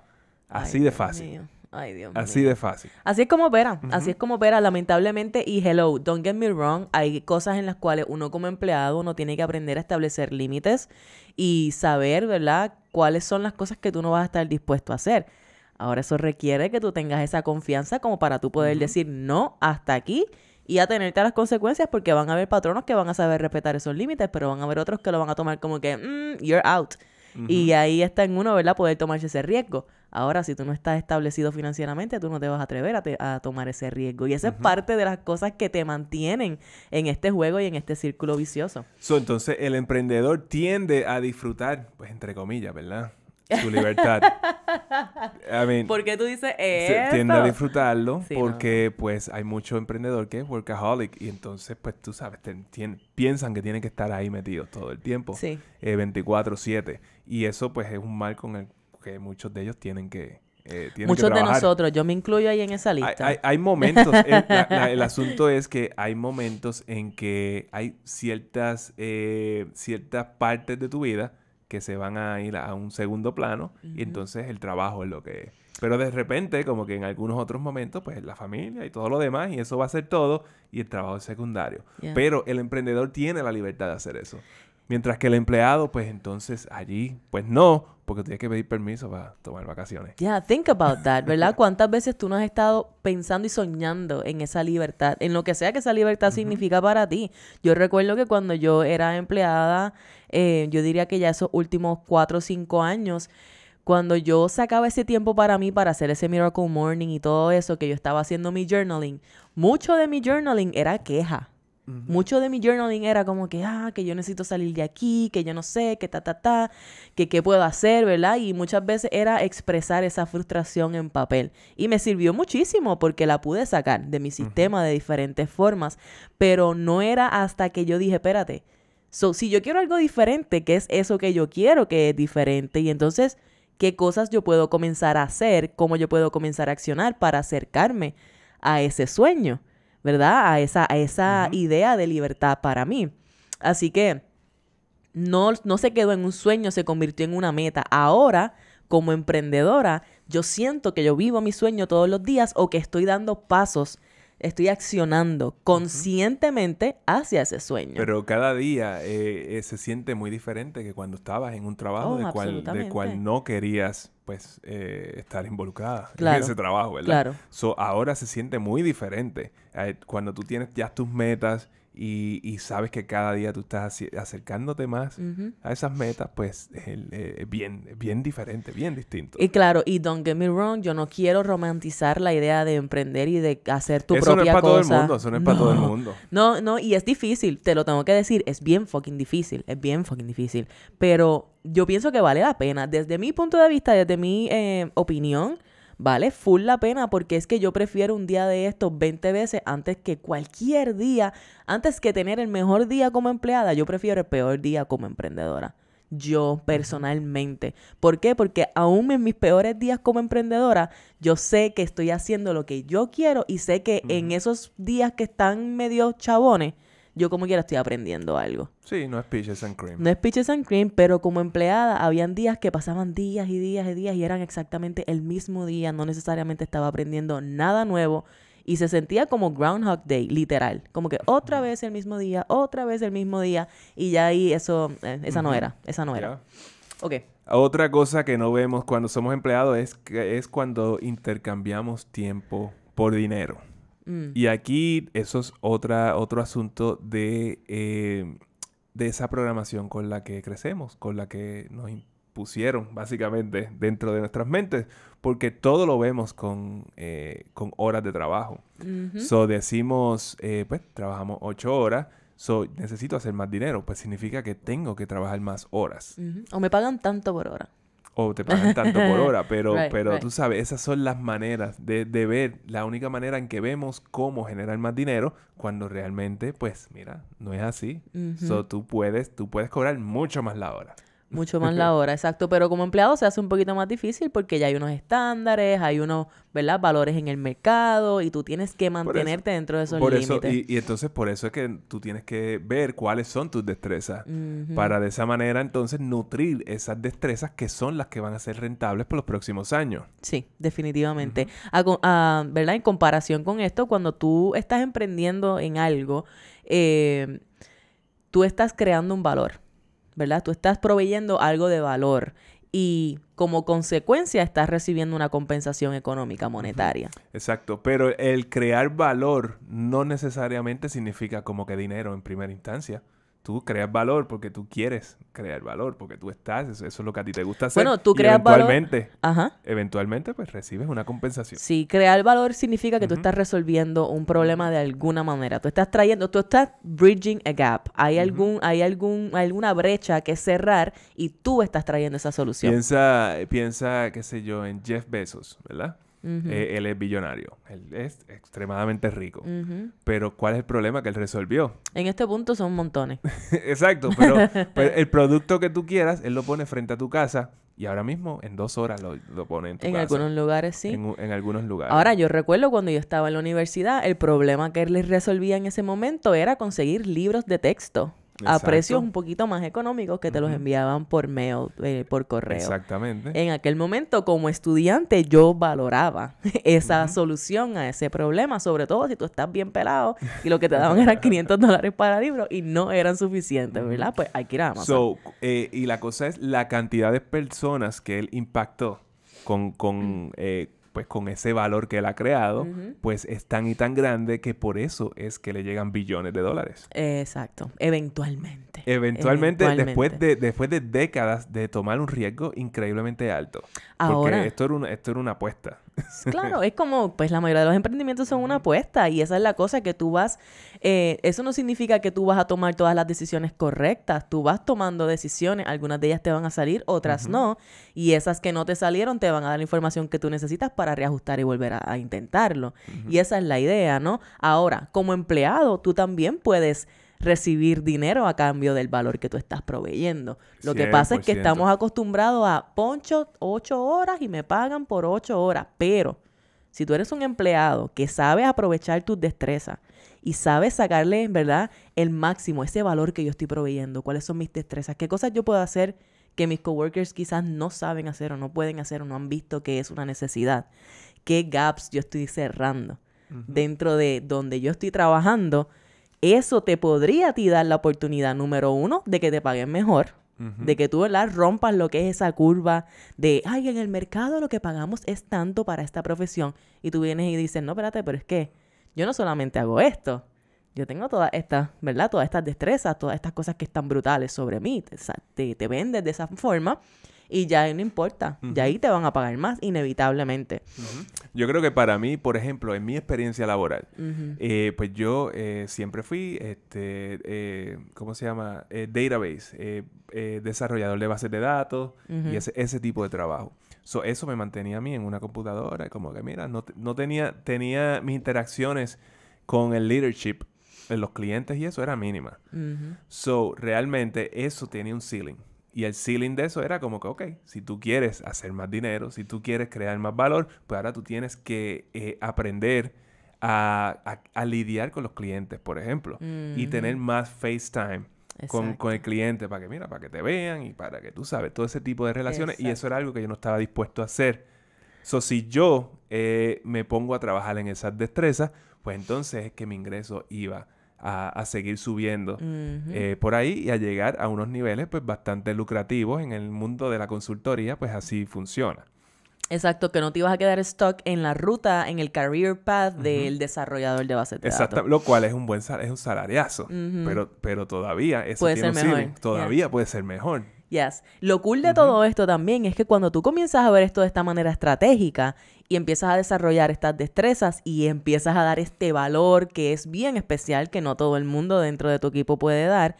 Así de fácil. Ay, Dios mío. Así de fácil. Así es como opera. Así es como opera, lamentablemente. Y hello, don't get me wrong. Hay cosas en las cuales uno como empleado no tiene que aprender a establecer límites y saber, ¿verdad?, cuáles son las cosas que tú no vas a estar dispuesto a hacer. Ahora eso requiere que tú tengas esa confianza como para tú poder decir no hasta aquí y atenerte a las consecuencias porque van a haber patronos que van a saber respetar esos límites, pero van a haber otros que lo van a tomar como que, mm, you're out. Y ahí está en uno, ¿verdad? Poder tomarse ese riesgo. Ahora, si tú no estás establecido financieramente, tú no te vas a atrever a, tomar ese riesgo. Y esa es parte de las cosas que te mantienen en este juego y en este círculo vicioso. entonces, el emprendedor tiende a disfrutar, pues entre comillas, ¿verdad? su libertad. I ¿Por qué tú dices Tiende a disfrutarlo porque pues hay mucho emprendedor que es workaholic y entonces pues tú sabes, piensan que tienen que estar ahí metidos todo el tiempo, sí. 24/7 eh, y eso pues es un mal con el que muchos de ellos tienen que... Eh, muchos de nosotros, yo me incluyo ahí en esa lista. Hay, momentos, eh, el, asunto es que hay momentos en que hay ciertas, eh, ciertas partes de tu vida que se van a ir a un segundo plano y entonces el trabajo es lo que es. Pero de repente, como que en algunos otros momentos, pues la familia y todo lo demás, y eso va a ser todo, y el trabajo es secundario. Pero el emprendedor tiene la libertad de hacer eso. Mientras que el empleado, pues entonces allí, pues no, porque tienes que pedir permiso para tomar vacaciones. Yeah, think about that, ¿verdad? ¿Cuántas veces tú no has estado pensando y soñando en esa libertad, en lo que sea que esa libertad significa para ti? Yo recuerdo que cuando yo era empleada, eh, yo diría que ya esos últimos cuatro o cinco años, cuando yo sacaba ese tiempo para mí, para hacer ese Miracle Morning y todo eso, que yo estaba haciendo mi journaling, mucho de mi journaling era queja. Mucho de mi journaling era como que, ah, que yo necesito salir de aquí, que yo no sé, que ta, ta, ta, que qué puedo hacer, ¿verdad? Y muchas veces era expresar esa frustración en papel. Y me sirvió muchísimo porque la pude sacar de mi sistema de diferentes formas, pero no era hasta que yo dije, espérate, so, si yo quiero algo diferente, ¿qué es eso que yo quiero que es diferente? Y entonces, ¿qué cosas yo puedo comenzar a hacer? ¿Cómo yo puedo comenzar a accionar para acercarme a ese sueño? ¿verdad? A esa, a esa idea de libertad para mí. Así que no, no se quedó en un sueño, se convirtió en una meta. Ahora, como emprendedora, yo siento que yo vivo mi sueño todos los días o que estoy dando pasos estoy accionando conscientemente hacia ese sueño. Pero cada día eh, eh, se siente muy diferente que cuando estabas en un trabajo oh, cual, de cual no querías pues eh, estar involucrada en ese trabajo, ¿verdad? Claro. ahora se siente muy diferente. cuando tú tienes ya tus metas, y, sabes que cada día tú estás acercándote más a esas metas, pues es eh, bien, bien diferente, bien distinto. Y claro, y don't get me wrong, yo no quiero romantizar la idea de emprender y de hacer tu eso propia no es para Todo el mundo, eso no es para todo el mundo. No, no, y es difícil, te lo tengo que decir, es bien fucking difícil, es bien fucking difícil, pero yo pienso que vale la pena. Desde mi punto de vista, desde mi eh, opinión, vale full la pena porque es que yo prefiero un día de estos 20 veces antes que cualquier día, antes que tener el mejor día como empleada, yo prefiero el peor día como emprendedora yo personalmente. ¿Por qué? Porque aún en mis peores días como emprendedora, yo sé que estoy haciendo lo que yo quiero y sé que en esos días que están medio chabones, yo como quiera estoy aprendiendo algo. Sí, no es peaches and cream. No es peaches and cream, pero como empleada habían días que pasaban días y días y días y eran exactamente el mismo día, no necesariamente estaba aprendiendo nada nuevo y se sentía como Groundhog Day, literal, como que otra vez el mismo día, otra vez el mismo día y ya ahí eso, eh, esa no era, esa no era. Ok. Otra cosa que no vemos cuando somos empleados es, que es cuando intercambiamos tiempo por dinero. Mm. Y aquí eso es otra, otro asunto eh, de, esa programación con la que crecemos, con la que nos impusieron básicamente dentro de nuestras mentes, porque todo lo vemos con, eh, horas de trabajo. So decimos, eh, pues trabajamos ocho horas. So, necesito hacer más dinero, pues significa que tengo que trabajar más horas. O me pagan tanto por hora o te pagan tanto por hora, pero, pero tú sabes, esas son las maneras de, ver, la única manera en que vemos cómo generar más dinero, cuando realmente, pues mira, no es así. so, tú, puedes, tú puedes cobrar mucho más la hora. Mucho más la hora, exacto. Pero como empleado se hace un poquito más difícil porque ya hay unos estándares, hay unos, ¿verdad? Valores en el mercado y tú tienes que mantenerte dentro de esos por límites. Eso, y, entonces por eso es que tú tienes que ver cuáles son tus destrezas. Para de esa manera entonces nutrir esas destrezas que son las que van a ser rentables por los próximos años. Sí, definitivamente. ¿Verdad? En comparación con esto, cuando tú estás emprendiendo en algo, eh, tú estás creando un valor ¿verdad? Tú estás proveyendo algo de valor y como consecuencia estás recibiendo una compensación económica monetaria. Exacto, pero el crear valor no necesariamente significa como que dinero en primera instancia tú creas valor porque tú quieres crear valor, porque tú estás, eso, es lo que a ti te gusta hacer. Bueno, tú creas valor eventualmente, Ajá. Eventualmente, pues recibes una compensación. Sí, crear valor significa que tú estás resolviendo un problema de alguna manera. Tú estás trayendo, tú estás bridging a gap. Hay algún, hay algún, alguna brecha que cerrar y tú estás trayendo esa solución. Piensa, piensa, qué sé yo, en Jeff Bezos, ¿verdad? Eh, él es billonario, él es extremadamente rico. Pero ¿cuál es el problema que él resolvió? En este punto son montones. Exacto, pero, el producto que tú quieras, él lo pone frente a tu casa y ahora mismo en dos horas lo, pone en tu casa. En algunos lugares sí. en, algunos lugares. Ahora yo recuerdo cuando yo estaba en la universidad, el problema que él les resolvía en ese momento era conseguir libros de texto a precios un poquito más económicos que te los enviaban por mail, eh, por correo. Exactamente. En aquel momento, como estudiante, yo valoraba esa solución a ese problema, sobre todo si tú estás bien pelado y lo que te daban eran 500 dólares para libros y no eran suficientes, ¿verdad? Pues hay que ir a Amazon. Eh, y la cosa es la cantidad de personas que él impactó con, pues con ese valor que él ha creado, pues es tan y tan grande que por eso es que le llegan billones de dólares. Exacto, eventualmente. Eventualmente, Después, de, después de décadas de tomar un riesgo increíblemente alto. porque esto esto era una apuesta. Claro, es como, pues la mayoría de los emprendimientos son una apuesta y esa es la cosa que tú vas, eh, eso no significa que tú vas a tomar todas las decisiones correctas, tú vas tomando decisiones, algunas de ellas te van a salir, otras no, y esas que no te salieron te van a dar la información que tú necesitas para reajustar y volver a, intentarlo. Y esa es la idea, ¿no? Ahora, como empleado, tú también puedes recibir dinero a cambio del valor que tú estás proveyendo. Lo que pasa es que estamos acostumbrados a poncho ocho horas y me pagan por ocho horas, pero si tú eres un empleado que sabe aprovechar tus destrezas y sabe sacarle, en verdad, el máximo, ese valor que yo estoy proveyendo, cuáles son mis destrezas, qué cosas yo puedo hacer que mis coworkers quizás no saben hacer o no pueden hacer o no han visto que es una necesidad, qué gaps yo estoy cerrando dentro de donde yo estoy trabajando eso te podría a ti dar la oportunidad, número uno, de que te paguen mejor. De que tú ¿verdad? rompas lo que es esa curva de, ay, en el mercado lo que pagamos es tanto para esta profesión. Y tú vienes y dices, no, espérate, pero es que yo no solamente hago esto, yo tengo todas estas, ¿verdad? Todas estas destrezas, todas estas cosas que están brutales sobre mí. Te, te, te vendes de esa forma y ya no importa, ya ahí te van a pagar más inevitablemente. Yo creo que para mí, por ejemplo, en mi experiencia laboral, eh, pues yo eh, siempre fui, este, eh, ¿cómo se llama? database, desarrollador de bases de datos y ese, ese tipo de trabajo. So, eso me mantenía a mí en una computadora, como que mira, no, no tenía, tenía mis interacciones con el leadership en los clientes y eso era mínima. So, realmente eso tiene un ceiling. Y el ceiling de eso era como que, ok, si tú quieres hacer más dinero, si tú quieres crear más valor, pues ahora tú tienes que eh, aprender a, lidiar con los clientes, por ejemplo, y tener más FaceTime. Con, con, el cliente para que, mira, para que te vean y para que tú sabes, todo ese tipo de relaciones. Y eso era algo que yo no estaba dispuesto a hacer. So, si yo eh, me pongo a trabajar en esas destrezas, pues entonces es que mi ingreso iba a, seguir subiendo eh, por ahí y a llegar a unos niveles pues bastante lucrativos en el mundo de la consultoría, pues así funciona. Exacto, que no te ibas a quedar stuck en la ruta, en el career path del desarrollador de base de datos. Exacto, lo cual es un buen es un salariazo, pero, pero todavía eso puede ser mejor. Todavía puede ser mejor. Yes. Lo cool de todo esto también es que cuando tú comienzas a ver esto de esta manera estratégica y empiezas a desarrollar estas destrezas y empiezas a dar este valor que es bien especial, que no todo el mundo dentro de tu equipo puede dar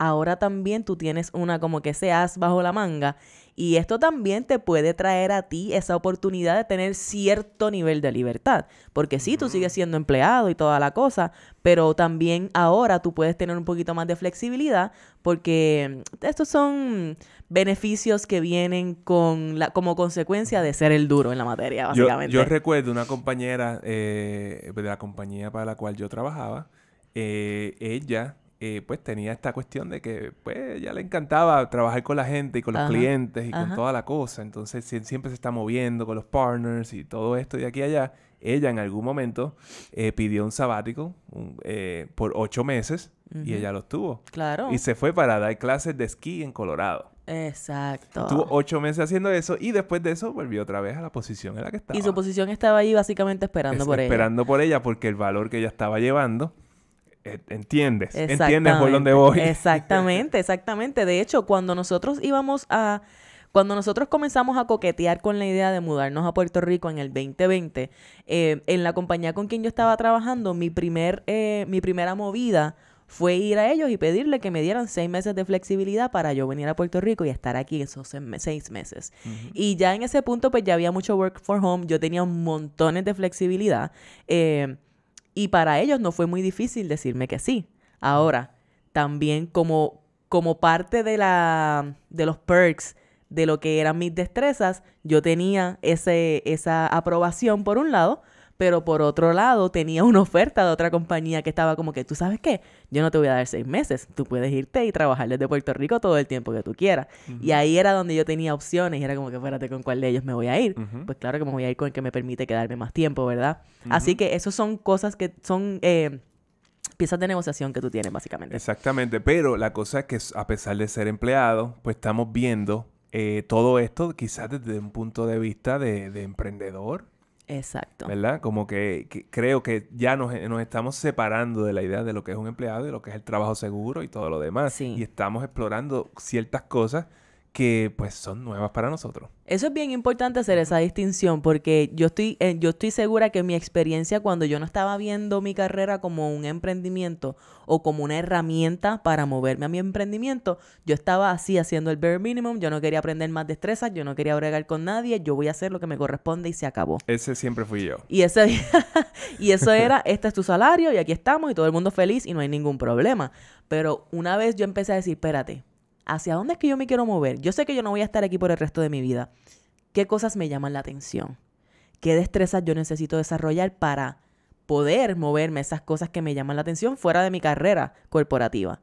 ahora también tú tienes una como que seas bajo la manga y esto también te puede traer a ti esa oportunidad de tener cierto nivel de libertad, porque sí, tú sigues siendo empleado y toda la cosa, pero también ahora tú puedes tener un poquito más de flexibilidad porque estos son beneficios que vienen con la, como consecuencia de ser el duro en la materia, básicamente. Yo, recuerdo una compañera eh, de la compañía para la cual yo trabajaba, eh, ella eh, pues tenía esta cuestión de que pues ya le encantaba trabajar con la gente y con los clientes y con toda la cosa. Entonces siempre se está moviendo con los partners y todo esto de aquí a allá. Ella en algún momento eh, pidió un sabático eh, por ocho meses y ella lo tuvo. Claro. Y se fue para dar clases de esquí en Colorado. Exacto. Estuvo ocho meses haciendo eso y después de eso volvió otra vez a la posición en la que estaba. Y su posición estaba ahí básicamente esperando por ella. Esperando por ella porque el valor que ella estaba llevando eh, entiendes, entiendes por dónde voy. Exactamente, exactamente. De hecho, cuando nosotros íbamos a cuando nosotros comenzamos a coquetear con la idea de mudarnos a Puerto Rico en el 2020, eh, en la compañía con quien yo estaba trabajando, mi, primer, eh, mi primera movida fue ir a ellos y pedirle que me dieran seis meses de flexibilidad para yo venir a Puerto Rico y estar aquí esos seis meses. Y ya en ese punto, pues ya había mucho work for home, yo tenía montones de flexibilidad. Y para ellos no fue muy difícil decirme que sí. Ahora, también como, como parte de, la, de los perks de lo que eran mis destrezas, yo tenía ese, esa aprobación por un lado, pero por otro lado tenía una oferta de otra compañía que estaba como que, tú sabes qué, yo no te voy a dar seis meses, tú puedes irte y trabajar desde Puerto Rico todo el tiempo que tú quieras. Y ahí era donde yo tenía opciones y era como que, fuérate ¿con cuál de ellos me voy a ir? Pues claro que me voy a ir con el que me permite quedarme más tiempo, ¿verdad? Así que esas son cosas que son... Eh, piezas de negociación que tú tienes, básicamente. Exactamente, pero la cosa es que a pesar de ser empleado, pues estamos viendo eh, todo esto quizás desde un punto de vista de, de emprendedor, Exacto. ¿Verdad? Como que, creo que ya nos, estamos separando de la idea de lo que es un empleado y lo que es el trabajo seguro y todo lo demás. Y estamos explorando ciertas cosas que pues son nuevas para nosotros. Eso es bien importante hacer esa distinción porque yo estoy, eh, yo estoy segura que mi experiencia cuando yo no estaba viendo mi carrera como un emprendimiento o como una herramienta para moverme a mi emprendimiento, yo estaba así haciendo el bare minimum, yo no quería aprender más destrezas, yo no quería bregar con nadie, yo voy a hacer lo que me corresponde y se acabó. Ese siempre fui yo. Y, ese, y eso era, este es tu salario y aquí estamos y todo el mundo feliz y no hay ningún problema. Pero una vez yo empecé a decir, espérate, hacia dónde es que yo me quiero mover. Yo sé que yo no voy a estar aquí por el resto de mi vida. ¿Qué cosas me llaman la atención? ¿Qué destrezas yo necesito desarrollar para poder moverme esas cosas que me llaman la atención fuera de mi carrera corporativa?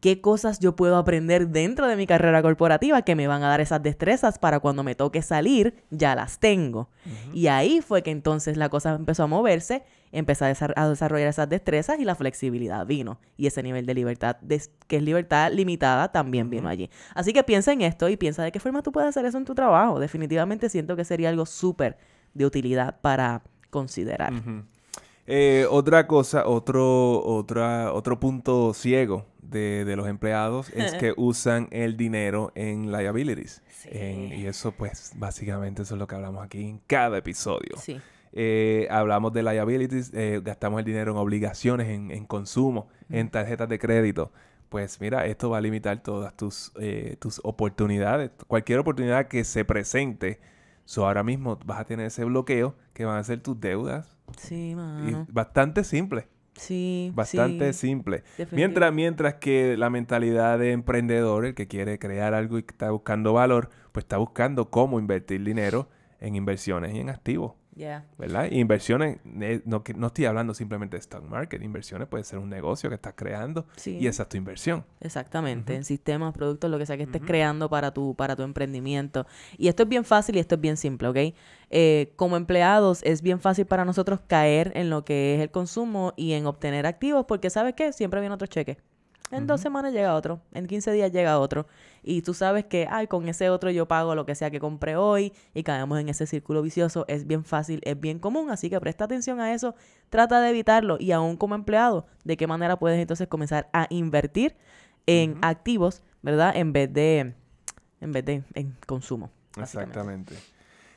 ¿Qué cosas yo puedo aprender dentro de mi carrera corporativa que me van a dar esas destrezas para cuando me toque salir, ya las tengo? Y ahí fue que entonces la cosa empezó a moverse Empezar a, desarrollar esas destrezas y la flexibilidad vino. Y ese nivel de libertad, que es libertad limitada, también vino allí. Así que piensa en esto y piensa de qué forma tú puedes hacer eso en tu trabajo. Definitivamente siento que sería algo súper de utilidad para considerar. Eh, otra cosa, otro, otra, otro punto ciego de, los empleados es que usan el dinero en liabilities. y eso, pues, básicamente eso es lo que hablamos aquí en cada episodio. Sí. Eh, hablamos de liabilities, eh, gastamos el dinero en obligaciones, en, consumo, en tarjetas de crédito. Pues mira, esto va a limitar todas tus, eh, tus oportunidades. Cualquier oportunidad que se presente, so ahora mismo vas a tener ese bloqueo que van a ser tus deudas. Sí, bastante simple. Sí. Bastante simple. Mientras, mientras que la mentalidad de emprendedor, el que quiere crear algo y está buscando valor, pues está buscando cómo invertir dinero en inversiones y en activos. ¿Verdad? Inversiones, eh, no, no estoy hablando simplemente de stock market, inversiones puede ser un negocio que estás creando y esa es tu inversión. Exactamente, en sistemas, productos, lo que sea que estés creando para tu, para tu emprendimiento. Y esto es bien fácil y esto es bien simple, ¿ok? Eh, como empleados es bien fácil para nosotros caer en lo que es el consumo y en obtener activos porque sabes qué, siempre viene otro cheque. En dos semanas llega otro, en 15 días llega otro. Y tú sabes que, ay, con ese otro yo pago lo que sea que compré hoy y caemos en ese círculo vicioso. Es bien fácil, es bien común, así que presta atención a eso, trata de evitarlo y aún como empleado, de qué manera puedes entonces comenzar a invertir en activos, ¿verdad? En vez de, en vez de en consumo. Exactamente.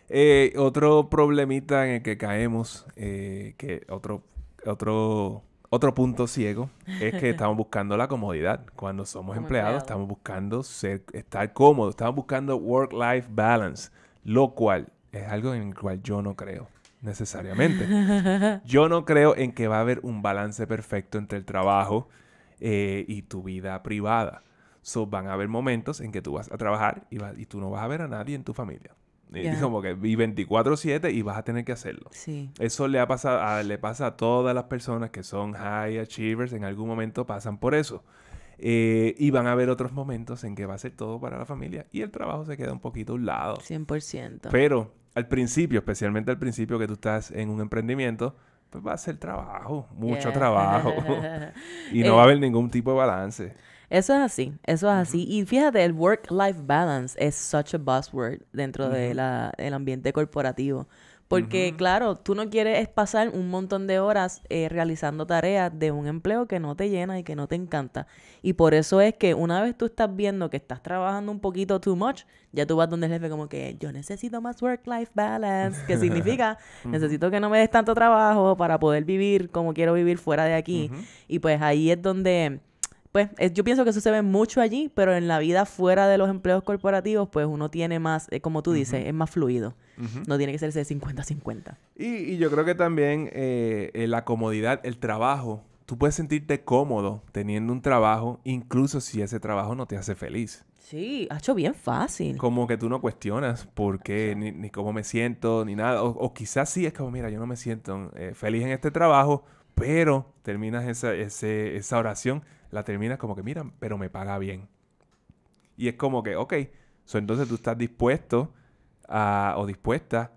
Eh, otro problemita en el que caemos, eh, que otro, otro otro punto ciego es que estamos buscando la comodidad. Cuando somos empleados, estamos buscando estar cómodos, estamos buscando work-life balance, lo cual es algo en el cual yo no creo necesariamente. Yo no creo en que va a haber un balance perfecto entre el trabajo eh, y tu vida privada. So, van a haber momentos en que tú vas a trabajar y tú no vas a ver a nadie en tu familia como que vi 24/7 y vas a tener que hacerlo. Sí. Eso le, ha pasado le pasa a todas las personas que son high achievers, en algún momento pasan por eso. Eh, y van a haber otros momentos en que va a ser todo para la familia y el trabajo se queda un poquito a un lado. 100%. Pero al principio, especialmente al principio que tú estás en un emprendimiento, pues va a ser trabajo, mucho trabajo. y no va a eh, haber ningún tipo de balance. Eso es así, eso es así. Y fíjate, el work-life balance es such a buzzword dentro de del ambiente corporativo. Porque, claro, tú no quieres pasar un montón de horas eh, realizando tareas de un empleo que no te llena y que no te encanta. Y por eso es que una vez tú estás viendo que estás trabajando un poquito too much, ya tú vas donde el jefe como que yo necesito más work-life balance, que significa necesito que no me des tanto trabajo para poder vivir como quiero vivir fuera de aquí. Y pues ahí es donde pues eh, yo pienso que eso se ve mucho allí, pero en la vida fuera de los empleos corporativos, pues uno tiene más, eh, como tú dices, es más fluido. No tiene que ser ese 50-50. Y, yo creo que también eh, la comodidad, el trabajo, tú puedes sentirte cómodo teniendo un trabajo, incluso si ese trabajo no te hace feliz. Sí, ha hecho bien fácil. Como que tú no cuestionas por qué, ni, cómo me siento, ni nada. O, quizás sí es como, mira, yo no me siento feliz en este trabajo, pero terminas esa, esa oración la terminas como que, mira, pero me paga bien. Y es como que, ok, so entonces tú estás dispuesto o dispuesta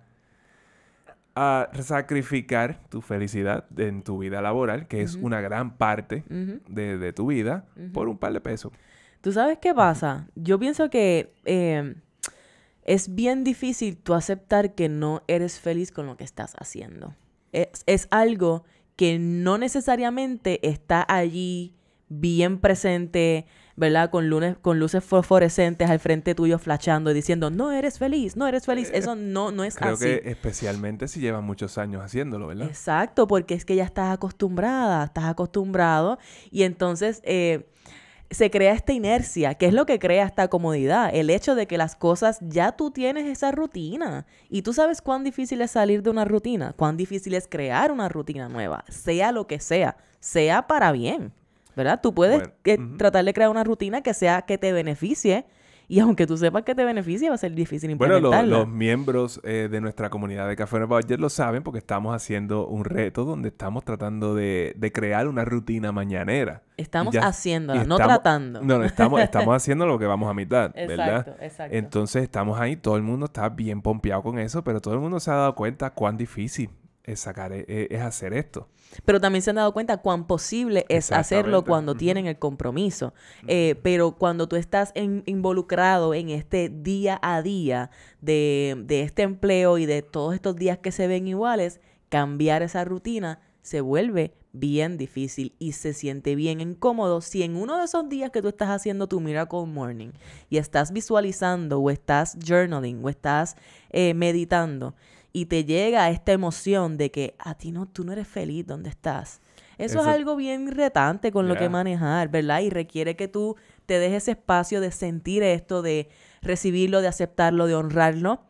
a sacrificar tu felicidad en tu vida laboral, que es una gran parte de, tu vida, por un par de pesos. ¿Tú sabes qué pasa? Yo pienso que em, es bien difícil tú aceptar que no eres feliz con lo que estás haciendo. Es, es algo que no necesariamente está allí bien presente, ¿verdad? Con, lunes, con luces fosforescentes al frente tuyo flashando y diciendo, no eres feliz, no eres feliz. Eh, Eso no, no es así. Creo que especialmente si llevas muchos años haciéndolo, ¿verdad? Exacto, porque es que ya estás acostumbrada, estás acostumbrado y entonces... Eh, se crea esta inercia, que es lo que crea esta comodidad, el hecho de que las cosas ya tú tienes esa rutina y tú sabes cuán difícil es salir de una rutina, cuán difícil es crear una rutina nueva, sea lo que sea, sea para bien. ¿verdad? Tú puedes tratar de crear una rutina que sea que te beneficie. Y aunque tú sepas que te beneficie, va a ser difícil implementarla. Bueno, los miembros eh, de nuestra comunidad de Café Nueva lo saben porque estamos haciendo un reto donde estamos tratando de, crear una rutina mañanera. Estamos haciéndola, no tratando. No, no, estamos, estamos haciendo lo que vamos a mitad, exacto, ¿verdad? Exacto. Entonces estamos ahí, todo el mundo está bien pompeado con eso, pero todo el mundo se ha dado cuenta cuán difícil es sacar, e, e, es, hacer esto. Pero también se han dado cuenta cuán posible es hacerlo cuando tienen el compromiso. Eh, pero cuando tú estás involucrado en este día a día de, este empleo y de todos estos días que se ven iguales, cambiar esa rutina se vuelve bien difícil y se siente bien incómodo si en uno de esos días que tú estás haciendo tu miracle morning y estás visualizando o estás journaling o estás eh, meditando y te llega esta emoción de que a ti no, tú no eres feliz donde estás. Eso, es algo bien retante con lo que manejar, ¿verdad? Y requiere que tú te dejes ese espacio de sentir esto, de recibirlo, de aceptarlo, de honrarlo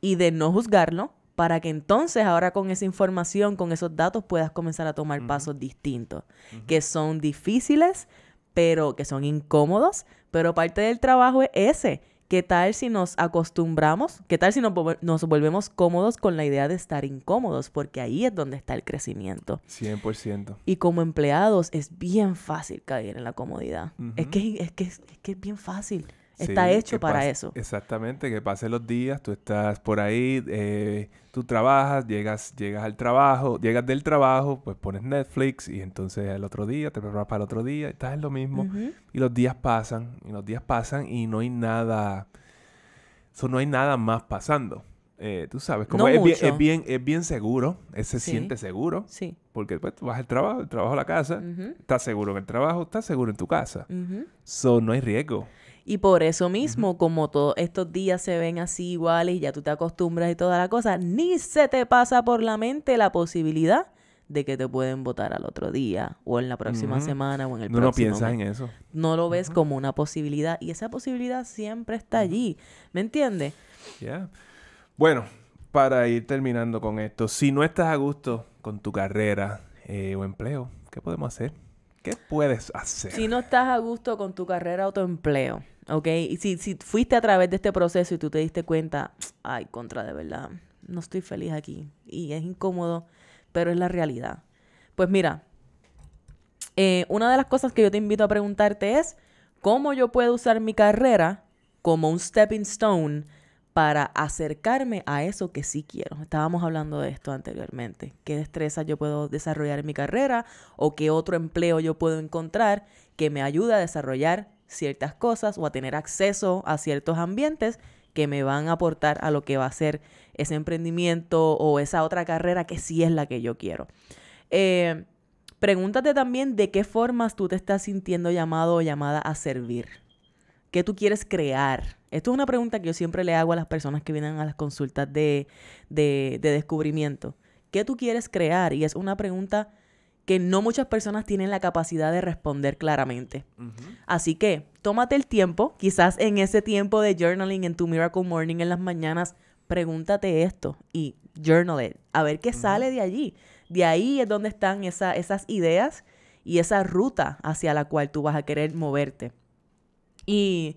y de no juzgarlo para que entonces ahora con esa información, con esos datos puedas comenzar a tomar pasos distintos, que son difíciles, pero que son incómodos, pero parte del trabajo es ese, ¿Qué tal si nos acostumbramos? ¿Qué tal si nos, volvemos cómodos con la idea de estar incómodos? Porque ahí es donde está el crecimiento. 100%. Y como empleados es bien fácil caer en la comodidad. es, que, es, que, es que es bien fácil. Está hecho para eso. Exactamente, que pasen los días, tú estás por ahí, eh, tú trabajas, llegas, llegas al trabajo, llegas del trabajo, pues pones Netflix y entonces el otro día te preparas para el otro día, estás en lo mismo y los días pasan, y los días pasan y no hay nada, Eso no hay nada más pasando. Eh, tú sabes, como es, bien, es, bien, seguro, se siente seguro. Sí. Porque pues, tú vas al trabajo, el trabajo a la casa, estás seguro en el trabajo, estás seguro en tu casa. no hay riesgo. Y por eso mismo, como todos estos días se ven así iguales y ya tú te acostumbras y toda la cosa, ni se te pasa por la mente la posibilidad de que te pueden votar al otro día o en la próxima semana o en el próximo. No piensas en eso. No lo ves como una posibilidad y esa posibilidad siempre está allí. ¿Me entiendes? Ya. Bueno, para ir terminando con esto, si no estás a gusto con tu carrera eh, o empleo, ¿qué podemos hacer? ¿Qué puedes hacer? Si no estás a gusto con tu carrera o autoempleo, ¿ok? Y si, fuiste a través de este proceso y tú te diste cuenta, ay, contra de verdad, no estoy feliz aquí y es incómodo, pero es la realidad. Pues mira, eh, una de las cosas que yo te invito a preguntarte es, ¿cómo yo puedo usar mi carrera como un stepping stone para acercarme a eso que sí quiero. Estábamos hablando de esto anteriormente. ¿Qué destreza yo puedo desarrollar en mi carrera o qué otro empleo yo puedo encontrar que me ayude a desarrollar ciertas cosas o a tener acceso a ciertos ambientes que me van a aportar a lo que va a ser ese emprendimiento o esa otra carrera que sí es la que yo quiero? Eh, pregúntate también de qué formas tú te estás sintiendo llamado o llamada a servir. ¿Qué tú quieres crear? Esto es una pregunta que yo siempre le hago a las personas que vienen a las consultas de, de, descubrimiento. ¿Qué tú quieres crear? Y es una pregunta que no muchas personas tienen la capacidad de responder claramente. Así que tómate el tiempo, quizás en ese tiempo de journaling, en tu Miracle Morning, en las mañanas, pregúntate esto y journal it, a ver qué sale de allí. De ahí es donde están esas ideas y esa ruta hacia la cual tú vas a querer moverte. Y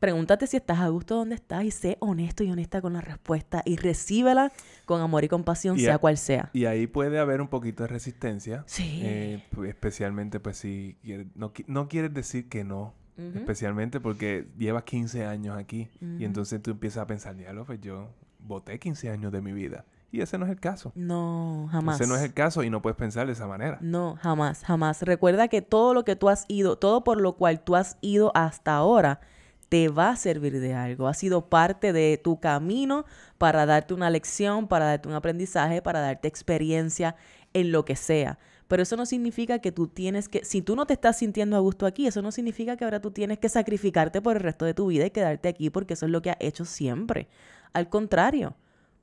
pregúntate si estás a gusto donde estás y sé honesto y honesta con la respuesta y recíbela con amor y compasión, sea cual sea. Y ahí puede haber un poquito de resistencia. Sí. Eh, especialmente, pues, si no, no quieres decir que no. Especialmente porque llevas 15 años aquí y entonces tú empiezas a pensar, diablo, pues yo voté 15 años de mi vida. Y ese no es el caso. No, jamás. Ese no es el caso y no puedes pensar de esa manera. No, jamás, jamás. Recuerda que todo lo que tú has ido, todo por lo cual tú has ido hasta ahora, te va a servir de algo, ha sido parte de tu camino para darte una lección, para darte un aprendizaje, para darte experiencia en lo que sea. Pero eso no significa que tú tienes que, si tú no te estás sintiendo a gusto aquí, eso no significa que ahora tú tienes que sacrificarte por el resto de tu vida y quedarte aquí porque eso es lo que has hecho siempre. Al contrario,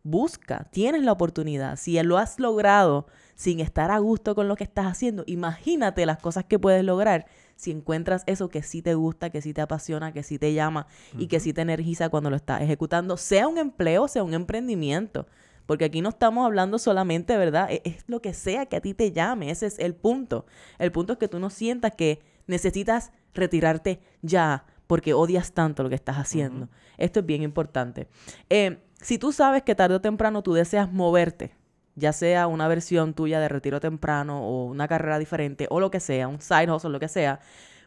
busca, tienes la oportunidad. Si lo has logrado sin estar a gusto con lo que estás haciendo, imagínate las cosas que puedes lograr si encuentras eso que sí te gusta, que sí te apasiona, que sí te llama y que sí te energiza cuando lo estás ejecutando, sea un empleo, sea un emprendimiento. Porque aquí no estamos hablando solamente, ¿verdad? E-, es, lo que sea que a ti te llame, ese es el punto. El punto es que tú no sientas que necesitas retirarte ya porque odias tanto lo que estás haciendo. Esto es bien importante. Eh, si tú sabes que tarde o temprano tú deseas moverte, ya sea una versión tuya de retiro temprano o una carrera diferente o lo que sea, un side hustle, lo que sea,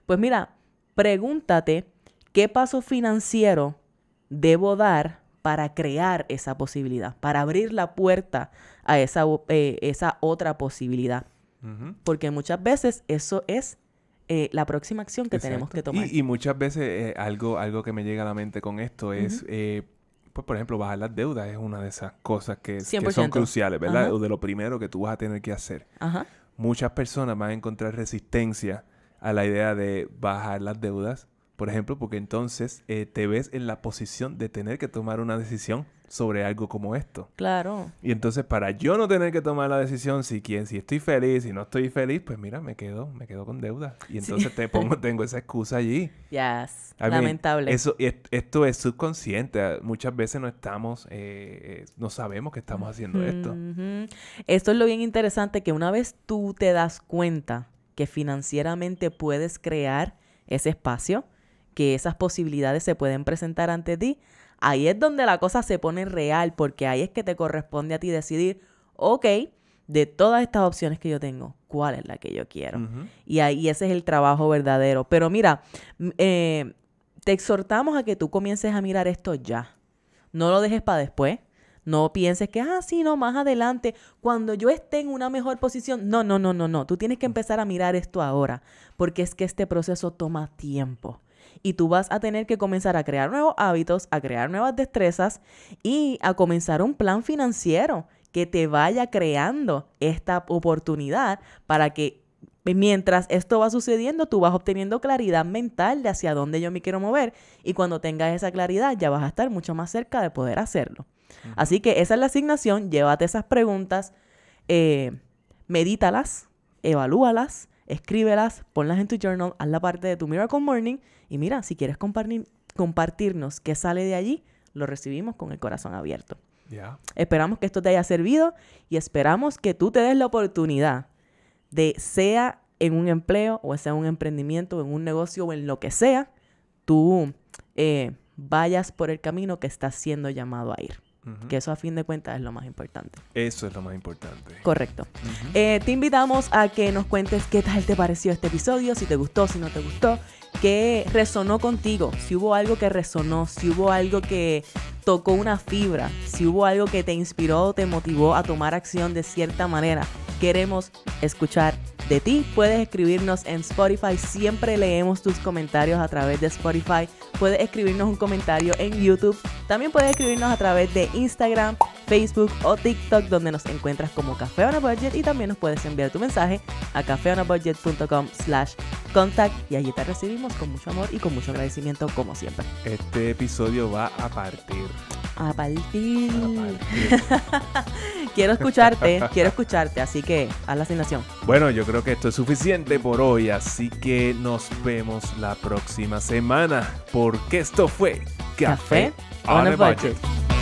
pues mira, pregúntate qué paso financiero debo dar para crear esa posibilidad, para abrir la puerta a esa, eh, esa otra posibilidad. Porque muchas veces eso es eh, la próxima acción que tenemos que tomar. Y, muchas veces eh, algo, algo que me llega a la mente con esto es pues, por ejemplo, bajar las deudas es una de esas cosas que, son cruciales, ¿verdad? O de lo primero que tú vas a tener que hacer. Muchas personas van a encontrar resistencia a la idea de bajar las deudas, por ejemplo, porque entonces eh, te ves en la posición de tener que tomar una decisión sobre algo como esto. Claro. Y entonces para yo no tener que tomar la decisión si quien, si estoy feliz, si no estoy feliz, pues mira, me quedo, me quedo con deuda. Y entonces te pongo, tengo esa excusa allí. Yes. Lamentable. eso, y esto es subconsciente. Muchas veces no estamos, eh, eh, no sabemos que estamos haciendo esto. Esto es lo bien interesante que una vez tú te das cuenta que financieramente puedes crear ese espacio, que esas posibilidades se pueden presentar ante ti, Ahí es donde la cosa se pone real porque ahí es que te corresponde a ti decidir, ok, de todas estas opciones que yo tengo, ¿cuál es la que yo quiero? Y ahí ese es el trabajo verdadero. Pero mira, eh, te exhortamos a que tú comiences a mirar esto ya. No lo dejes para después. No pienses que, ah, sí, no, más adelante, cuando yo esté en una mejor posición. No, no, no, no, no. Tú tienes que empezar a mirar esto ahora, porque es que este proceso toma tiempo y tú vas a tener que comenzar a crear nuevos hábitos, a crear nuevas destrezas y a comenzar un plan financiero que te vaya creando esta oportunidad para que eh, mientras esto va sucediendo, tú vas obteniendo claridad mental de hacia dónde yo me quiero mover y cuando tengas esa claridad ya vas a estar mucho más cerca de poder hacerlo. Así que esa es la asignación, llévate esas preguntas, eh, medítalas, evalúalas escríbelas, ponlas en tu journal, haz la parte de tu Miracle Morning y mira, si quieres compartirnos qué sale de allí, lo recibimos con el corazón abierto. Esperamos que esto te haya servido y esperamos que tú te des la oportunidad de, sea en un empleo o sea un emprendimiento o en un negocio o en lo que sea, tú eh, vayas por el camino que estás siendo llamado a ir. Que eso a fin de cuentas es lo más importante. Eso es lo más importante. Correcto. Eh, te invitamos a que nos cuentes qué tal te pareció este episodio, si te gustó, si no te gustó, qué resonó contigo, si hubo algo que resonó, si hubo algo que tocó una fibra, si hubo algo que te inspiró o te motivó a tomar acción de cierta manera. Queremos escuchar de ti. Puedes escribirnos en Spotify, siempre leemos tus comentarios a través de Spotify. Puedes escribirnos un comentario en YouTube. También puedes escribirnos a través de Instagram, Facebook o TikTok, donde nos encuentras como Café on Budget. Y también nos puedes enviar tu mensaje a cafeonabudget.com slash contact. Y allí te recibimos con mucho amor y con mucho agradecimiento, como siempre. Este episodio va a partir. A partir. A partir. quiero escucharte, quiero escucharte, así que haz la asignación. Bueno, yo creo que esto es suficiente por hoy, así que nos vemos la próxima semana, porque esto fue Café, Café on, a